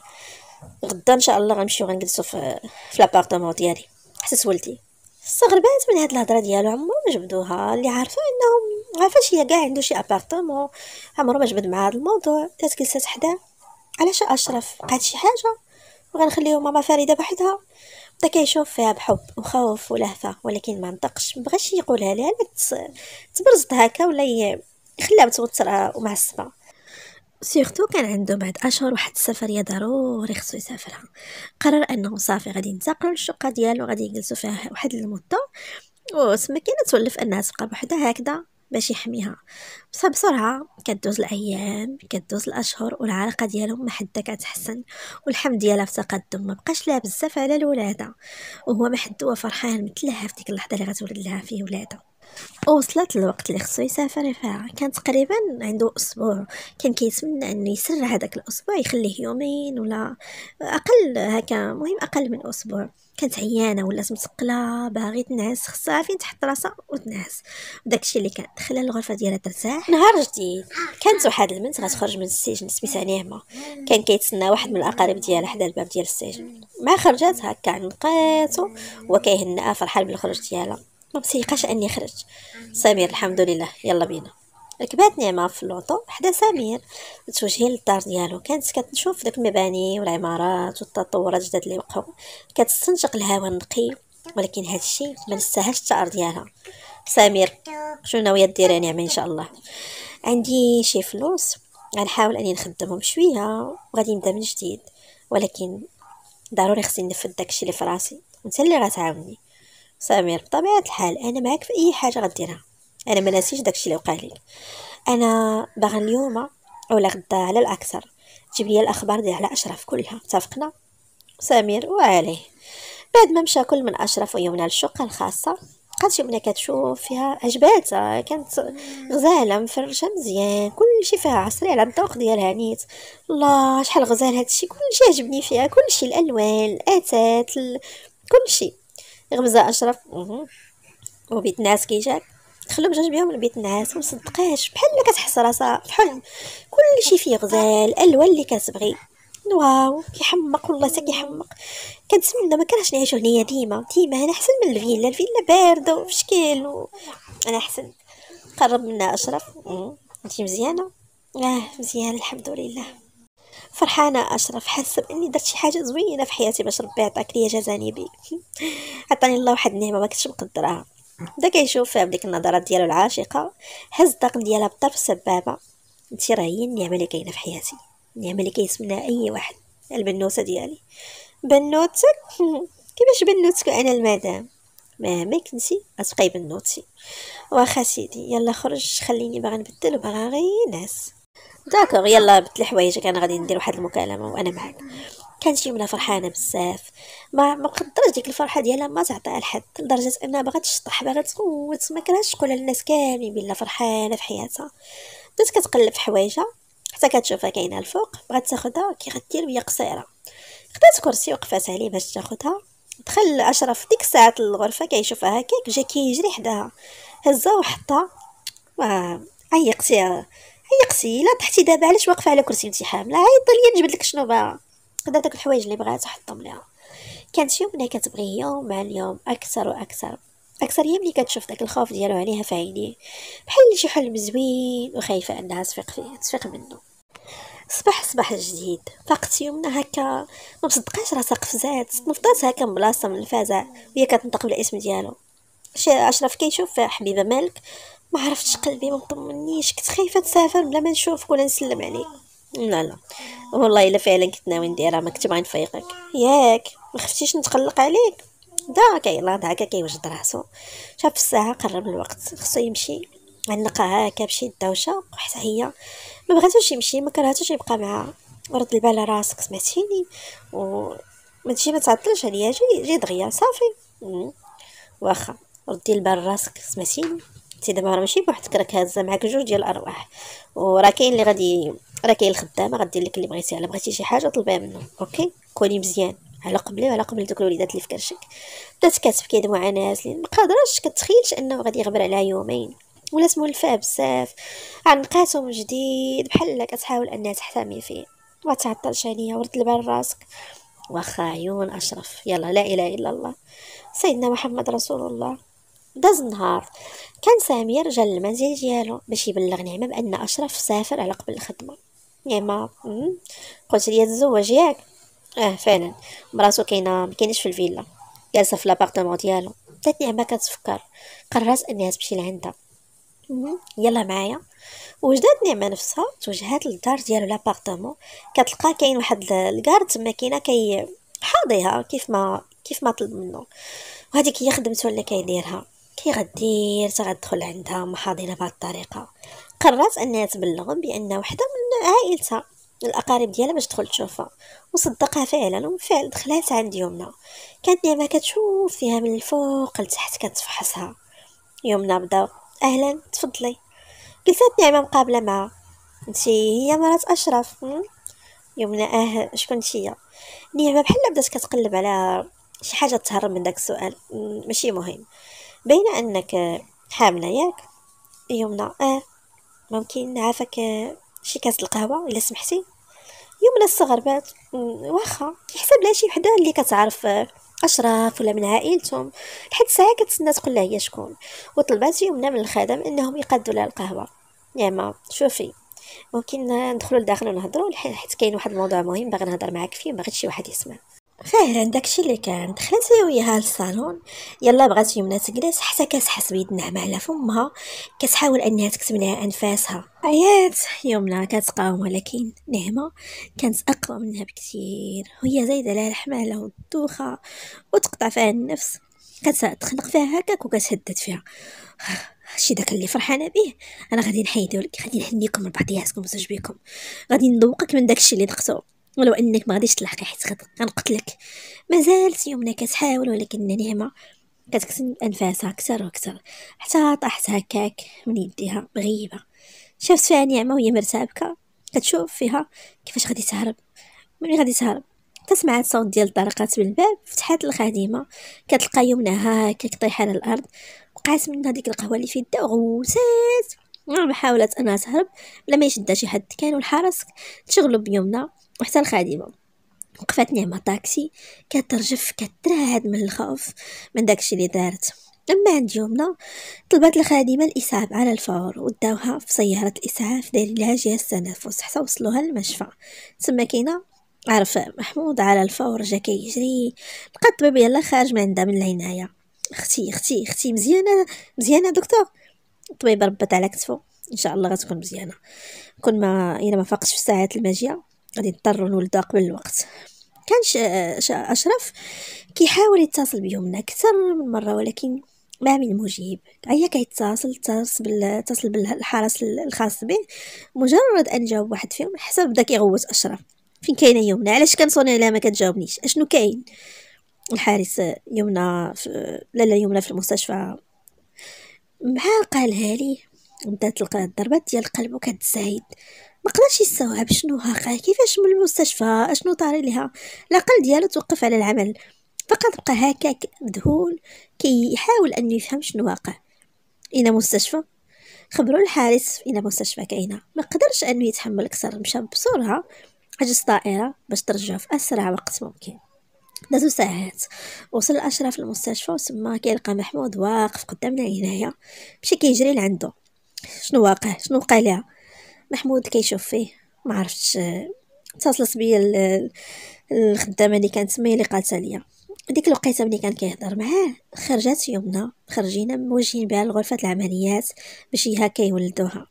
غدا ان شاء الله غنمشيو غنجلسو في في ديالي حتى ولدي استغربات من هاد الهضره ديالو عمرو ما جبدوها اللي عارفه انهم عارفاش هي كاع عنده شي ابارتمون عمرو ما جبد مع هاد الموضوع دات جلسات حداه علاش اشرف قاد شي حاجه وغنخليو ماما فريده بوحدها بدا كيشوف فيها بحب وخوف ولهفه ولكن ما نطقش مبغاش يقولها لها لا تبرزت هكا ولا يخليها متوتره ومعصبه سيرتو كان عنده بعد اشهر واحد السفريه ضروري خصو يسافرها قرر انه صافي غادي ينتقلوا للشقه ديالو غادي يجلسوا فيها واحد المده وسما كاينه تولف انها تبقى بوحدها هكذا باش يحميها بصح بسرعه كدوز الايام كدوز الاشهر والعلاقه ديالهم ما حتى كتحسن والحم ديالها في تقدم ما بقاش لها بزاف على الولاده وهو ما حد فرحان مثلها في ديك اللحظه اللي غتولد لها فيه ولاده وصلت الوقت اللي خصو يسافر فيها كان تقريبا عنده اسبوع كان كيتمنى انه يسرع هذاك الاسبوع يخليه يومين ولا اقل هكا مهم اقل من اسبوع كانت عيانه ولا متقله باغي تنعس خصها فين تحط راسها وتنعس داكشي اللي كان خلى الغرفه ديالها ترتاح نهار جديد كانت واحد البنت غتخرج من السجن سميتها نعمه كان كيتسنى واحد من الاقارب ديالها حدا الباب ديال السجن مع خرجات هكا عنقاتو وكيهنأها فرحان بالخروج ديالها ما مسيقاش اني خرجت سمير الحمد لله يلا بينا ركبات نعمه في اللوطو حدا سمير متوجهين للدار ديالو كانت كتشوف داك المباني والعمارات والتطورات الجداد اللي وقعوا كتستنشق الهواء النقي ولكن هذا الشيء ما نستاهلش الثار ديالها سمير شنو ناويه ديري يعني نعمه ان شاء الله عندي شي فلوس غنحاول اني نخدمهم شويه وغادي نبدا من جديد ولكن ضروري خصني نفد داكشي اللي فراسي وانت اللي غتعاوني سمير بطبيعه الحال انا معاك في اي حاجه غديرها انا ما ناسيش داكشي اللي وقع انا باغا اليوم ولا غدا على الاكثر جيب لي الاخبار ديال على اشرف كلها اتفقنا سمير وعليه بعد ما مشى كل من اشرف ويومنا للشقه الخاصه بقات جبنا كتشوف فيها عجباتها كانت غزاله مفرشه مزيان كلشي فيها عصري على الذوق ديال هانيت الله شحال غزال هادشي كلشي عجبني فيها كلشي الالوان الاتات كلشي غمزه اشرف وبيت كي جاك خلو بجوج بهم البيت النعاس ومصدقاش بحال ما كتحس راسها في حلم كلشي فيه غزال الالوان اللي كتبغي واو كيحمق والله حتى كيحمق كنتمنى ما كانش نعيشو هنايا ديما ديما انا احسن من الفيلا الفيلا بارده وفي شكل و... انا احسن قرب منا اشرف انت مزيانه اه مزيانه الحمد لله فرحانه اشرف حاسه باني درت شي حاجه زوينه في حياتي باش ربي عطاك ليا جزاني جزانبي (laughs) عطاني الله واحد النعمه ما كنتش مقدراها بدا كيشوف فيها بديك النظرات ديالو العاشقه هز الطاقم ديالها بطرف السبابه انت راه هي النعمه اللي كاينه في حياتي النعمه اللي كيسمنا اي واحد البنوته ديالي بنوتك (laughs) كيفاش بنوتك انا المدام مهما كنتي غتبقاي بنوتي واخا سيدي يلا خرج خليني باغا نبدل وباغا غير نعس داكوغ يلا بنت حوايجك انا غادي ندير واحد المكالمه وانا معاك كانت شي منها فرحانه بزاف ما ما قدرتش ديك الفرحه ديالها ما تعطيها لحد لدرجه انها باغا تشطح باغا تقول ما كرهتش تقولها للناس كاملين بلا فرحانه في حياتها بدات كتقلب في حوايجها حتى كتشوفها كاينه الفوق بغات تاخدها كي غدير وهي قصيره خدات كرسي وقفات عليه باش تاخدها دخل اشرف ديك الساعه للغرفه كيشوفها هكاك جا كيجري حداها هزها وحطها عيقتيها عيقتي الا طحتي دابا علاش واقفه على كرسي وانت حامله عيط ليا نجبد لك شنو بقى خدا داك الحوايج اللي بغات حطهم ليها كانت يوم اللي كتبغي يوم مع اليوم اكثر واكثر اكثر يوم اللي كتشوف داك الخوف ديالو عليها في عينيه بحال شي حلم زوين وخايفه انها تفيق فيه تفيق منه صباح صباح جديد فاقت يومنا هكا ما مصدقاش راسها قفزات تنفضات هكا من بلاصه من الفزع وهي كتنطق بالاسم ديالو شي اشرف كيشوف حبيبه مالك ما عرفتش قلبي ما مطمنيش كنت خايفه تسافر بلا ما نشوفك ولا نسلم عليك يعني. لا لا والله الا فعلا كنت ناوي نديرها ما كنت باغي نفيقك ياك ما خفتيش نتقلق عليك داك يلاه هكا كيوجد راسو شاف الساعه قرب الوقت خصو يمشي علقها هكا بشي دوشه وحتى هي ما بغاتوش يمشي ما كرهاتوش يبقى معاها رد البال على راسك سمعتيني و تجي ما تعطلش عليا جي جي دغيا صافي واخا ردي البال راسك سمعتيني انت دابا راه ماشي بوحدك راك هازه معاك جوج ديال الارواح وراه كاين اللي غادي راه كاين الخدامه غدير لك اللي بغيتي الا بغيتي شي حاجه طلبيها منه اوكي كوني مزيان على قبلي وعلى قبل دوك الوليدات اللي في كرشك بدات كتبكي ناس اللي ما قادراش كتخيلش انه غادي يغبر عليها يومين سمو مولفاه بزاف عنقاتو من جديد بحال كتحاول انها تحتمي فيه ما تعطلش عليا ورد البال راسك واخا عيون اشرف يلا لا اله الا الله سيدنا محمد رسول الله داز النهار كان سامي رجع للمنزل ديالو باش يبلغ نعمه بان اشرف سافر على قبل الخدمه نعمه قلت لي تزوج ياك اه فعلا مراتو كاينه ما كاينش في الفيلا جالسه في لابارتمون ديالو بدات نعمه كتفكر قررت انها تمشي لعندها يلا معايا وجدات نعمه نفسها توجهات للدار ديالو لابارتمون كتلقى كاين واحد الكارد تما كاينه كي حاضيها كيف ما كيف ما طلب منه وهذيك هي خدمته اللي كيديرها كي غدير تا عندها محاضنه بهاد الطريقه قررت انها تبلغهم بان وحده من عائلتها الاقارب ديالها باش تدخل تشوفها وصدقها فعلا وبالفعل دخلات عند يمنى كانت ديما كتشوف فيها من الفوق لتحت كتفحصها يمنى بدا اهلا تفضلي قلت نعمه مقابله معها انتي هي مرات اشرف يمنى اه شكون هي نعمه بحال بدات كتقلب على شي حاجه تهرب من داك السؤال ماشي مهم بين انك حامله ياك يمنى اه ممكن نعافك شي كاس القهوه الا سمحتي يمنى استغربات واخا يحسب لها شي وحده اللي كتعرف اشراف ولا من عائلتهم لحد ساعه كتسنى تقول لها هي شكون وطلبات يمنى من الخدم انهم يقدوا لها القهوه نعمه شوفي ممكن ندخلوا لداخل ونهضروا حيت كاين واحد الموضوع مهم باغي نهضر معاك فيه ما شي واحد يسمع فعلا داكشي اللي كان دخلت وياها للصالون يلا بغات يمنى تجلس حتى كتحس بيد نعمه على فمها كتحاول انها تكتم لها انفاسها عيات يمنى كتقاوم ولكن نعمه كانت اقوى منها بكثير وهي زايده لها الحماله والدوخه وتقطع فيها النفس كتخنق فيها هكاك وكتهدد فيها هادشي (sighs) داك اللي فرحانه به انا غادي نحيدو لك غادي نحنيكم لبعضياتكم زوج بيكم غادي نذوقك من داكشي اللي ذقتو ولو انك ما غاديش تلحقي حيت غنقتلك مازال سيومنا كتحاول ولكن نعمه كتكسن انفاسها اكثر واكثر حتى طاحت هكاك من يديها مغيبه شافت فيها نعمه وهي مرتبكه كتشوف فيها كيفاش غادي تهرب ملي غادي تهرب فسمعت صوت ديال الطرقات من الباب فتحات الخادمه كتلقى يمنى هكاك طايحه على الارض وقعت من هذيك القهوه اللي في يدها وغوسات حاولت انها تهرب بلا يشدها شي حد كانوا الحرس تشغلوا بيمنى وحتى الخادمة وقفات نعمة طاكسي كترجف كترعد من الخوف من داكشي اللي دارت اما عند يومنا طلبت الخادمة الإسعاف على الفور وداوها في سيارة الإسعاف ديال العاجية جهاز تنفس حتى وصلوها للمشفى تما كاينة عرف محمود على الفور جا كيجري لقى الطبيب يلا خارج من عندها من العناية اختي اختي اختي مزيانة مزيانة دكتور الطبيب ربط على كتفو ان شاء الله غتكون مزيانة كون ما الا ما فاقش في ساعات الماجية غادي نضطروا نولدوها قبل الوقت كان اشرف كيحاول يتصل بيمنى اكثر من مره ولكن ما من مجيب هي كيتصل اتصل بال... اتصل بالحرس الخاص به مجرد ان جاوب واحد فيهم حسب بدا كيغوت اشرف فين كاينه يمنى علاش كنصوني على ما كتجاوبنيش اشنو كاين الحارس يمنى في... لالا يمنى في المستشفى مع قالها لي بدات الضربات ديال القلب وكتزايد مقدرش يستوعب شنو واقع كيفاش من المستشفى اشنو طاري ليها العقل ديالو توقف على العمل فقط بقى هكاك مذهول كيحاول كي ان يفهم شنو واقع الى مستشفى خبروا الحارس الى مستشفى كاينه ما قدرش انه يتحمل اكثر مشى بسرعه عجز طائره باش ترجع في اسرع وقت ممكن دازو ساعات وصل الاشرف للمستشفى وسما كيلقى محمود واقف قدام العنايه مشى كيجري لعندو شنو واقع شنو وقع ليها محمود كيشوف فيه ما عرفتش اتصلت بيا الخدامه اللي كانت تما اللي قالت ليا ديك الوقيته ملي كان كيهضر معاه خرجات يومنا خرجينا موجهين بها لغرفه العمليات باش ياها كيولدوها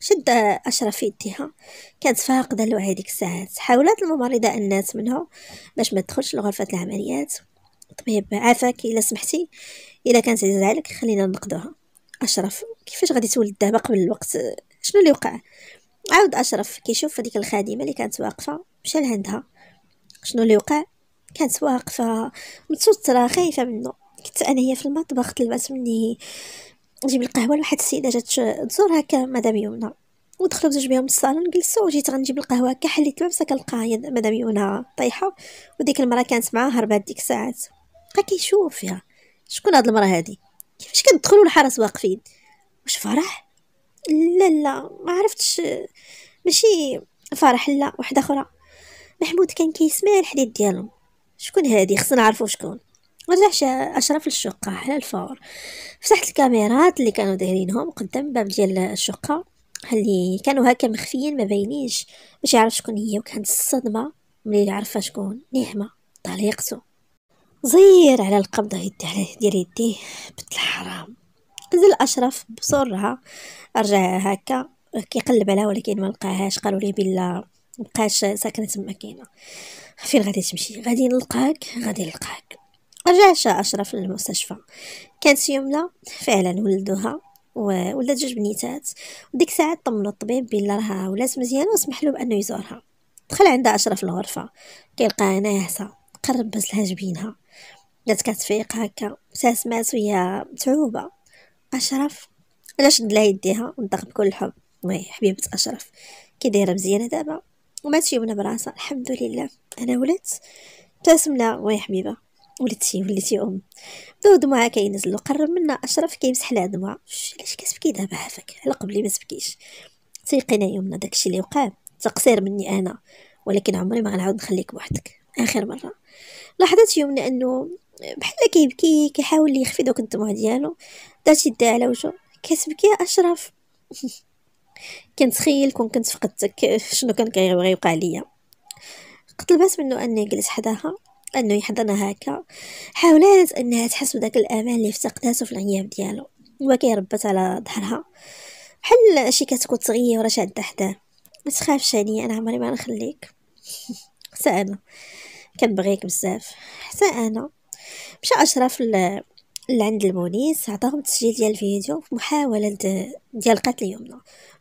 شد اشرف في يديها كانت فاقده الوعي ديك الساعات حاولت الممرضه ان منها باش ما تدخلش لغرفه العمليات طبيب عافاك الا سمحتي الا كانت عزيزه عليك خلينا نقضوها اشرف كيفاش غادي تولد دابا قبل الوقت شنو اللي وقع عاود اشرف كيشوف هذيك الخادمه اللي كانت واقفه مشى لعندها شنو اللي وقع كانت واقفه متستره خايفه منه كنت انا هي في المطبخ تلبس مني نجيب القهوه لواحد السيده جات تزور هكا مدام يمنى ودخلوا بزوج بهم الصالون جلسوا وجيت غنجيب القهوه كحليت حليت لابسه كنلقاها مدام يمنى طايحه وديك المراه كانت معاها هربات ديك الساعات بقى كيشوف فيها شكون هاد المراه هادي كيفاش كتدخلوا الحرس واقفين واش فرح لا لا ما عرفتش ماشي فرح لا واحدة اخرى محمود كان كيسمع الحديث ديالهم شكون هادي خصنا نعرفو شكون رجع اشرف للشقه على الفور فتحت الكاميرات اللي كانوا دايرينهم قدام باب ديال الشقه اللي كانوا هكا مخفيين ما باينينش باش يعرف شكون هي وكانت الصدمه ملي عرفها شكون نعمه طليقته زير على القبضه يدي ديال يديه بنت الحرام نزل أشرف بسرعه رجع هكا كيقلب عليها ولكن ما لقاهاش قالوا لي بلا مبقاش ساكنه تما كاينه فين غادي تمشي غادي نلقاك غادي نلقاك رجع اشرف للمستشفى كانت يمنى فعلا ولدوها ولدت جوج بنيتات وديك الساعه طمنوا الطبيب بلا راها ولات مزيانه وسمح له بانه يزورها دخل عندها اشرف الغرفه كيلقاها ناعسه قرب بس لها جبينها بدات كتفيق هكا ساسمات وهي متعوبه أشرف علاش شد لها يديها ونطق بكل حب وي حبيبة أشرف كي دايرة مزيانة دابا وما يومنا براسها الحمد لله أنا ولدت ابتسم لها وي حبيبة ولدتي ولدتي أم بداو دموعها كينزلو قرب منا أشرف كيمسح لها دموع علاش كتبكي دابا عافاك على قبلي ما تبكيش تيقينا يومنا داكشي اللي وقع تقصير مني أنا ولكن عمري ما غنعاود نخليك بوحدك آخر مرة لاحظت يومنا أنه بحال كيبكي كيحاول يخفي دوك الدموع ديالو دات يديها على وجهو كتبكي يا اشرف (laughs) كنتخيل كون كنت فقدتك (laughs) شنو كان كيبغي يوقع ليا طلبت منه اني يجلس حداها انه يحضنها هكا حاولات انها تحس بداك الامان اللي افتقدته في الغياب ديالو هو ربت على ظهرها بحال شي كتكون صغيره شاده حداه ما تخافش عليا انا عمري ما نخليك (laughs) حتى انا كنبغيك بزاف حتى انا مشى اشرف لعند البوليس عطاهم تسجيل ديال الفيديو في محاولة ديال قتل يمنى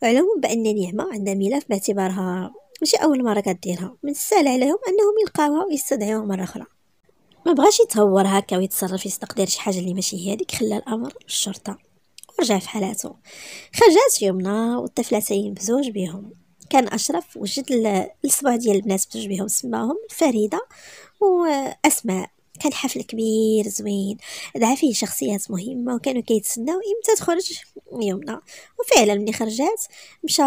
وعلمهم بأن نعمة عندها ملف باعتبارها ماشي أول مرة كديرها من السهل عليهم أنهم يلقاوها ويستدعيوها مرة أخرى ما بغاش يتهور هكا ويتصرف يستقدر شي حاجه اللي ماشي هي هذيك خلى الامر للشرطه ورجع في حالاته خرجات يمنى والطفلتين بزوج بهم كان اشرف وجد الاسبوع ديال البنات بزوج بهم سماهم فريده واسماء كان حفل كبير زوين دعا فيه شخصيات مهمة وكانوا كيتسناو امتى تخرج يمنى وفعلا ملي خرجات مشى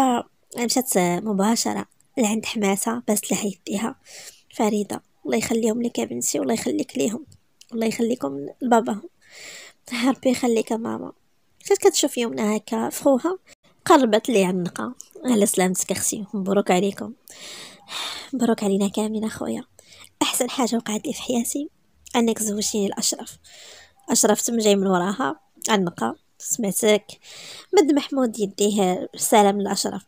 مشات مباشرة لعند حماسة بس لحيتها يديها فريدة الله يخليهم لك يا بنتي والله يخليك ليهم الله يخليكم لباباهم ربي يخليك ماما كانت كتشوف يمنى هكا فخوها قربت لي عنقة على سلامتك اختي مبروك عليكم مبروك علينا كاملين اخويا احسن حاجه وقعت لي في حياتي انك زوجتيني الاشرف اشرف تم جاي من وراها عنقة سمعتك مد محمود يديه سلام من الاشرف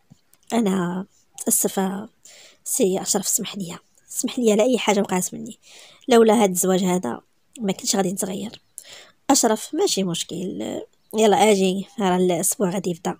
انا متاسفة سي اشرف سمح لي سمح لي على اي حاجة وقعت مني لولا هاد الزواج هذا ما كنتش غادي نتغير اشرف ماشي مشكل يلا اجي راه الاسبوع غادي يبدا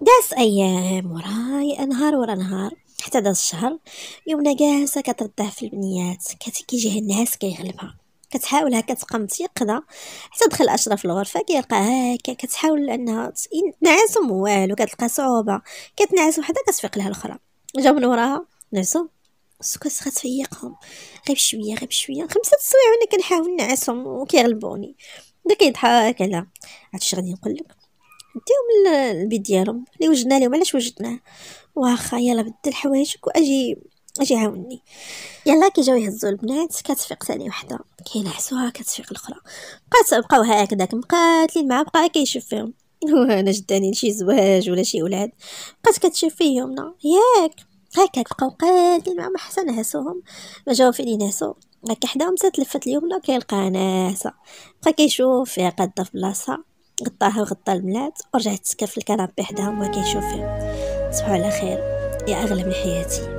داس ايام وراي انهار ورا نهار حتى داز الشهر يومنا جالسة كترضع في البنيات كيجيها النعاس كيغلبها كتحاول هكا تبقى متيقظه حتى دخل اشرف الغرفه كيلقاها هكا كتحاول انها نعاسهم والو كتلقى صعوبه كتنعس وحده كتفيق لها الاخرى جا من وراها نعسوا السكوت غتفيقهم غير بشويه غير بشويه خمسه السوايع وانا كنحاول نعسهم وكيغلبوني بدا كيضحك على عرفتي غادي نقول لك ديهم البيت ديالهم اللي وجدنا لهم علاش وجدناه واخا يلا بدل حوايجك واجي اجي عاوني يلا كي جاو يهزوا البنات كتفيق ثاني وحده كينعسوها كتفيق الاخرى بقات بقاو هكذاك مقاتلين مع بقى كيشوف فيهم (laughs) وانا جداني شي زواج ولا شي ولاد بقات كتشوف فيهم نا ياك هاكا بقاو قاتلين مع ما حسن هاسوهم ما جاو فين يناسو هكا حداهم تلفت اليمنى كيلقاها ناعسه بقى كيشوف فيها قاده في بلاصه غطاها وغطى البنات ورجعت تسكى في الكنبه حداهم وكيشوف فيهم تصبحوا على خير يا أغلى من حياتي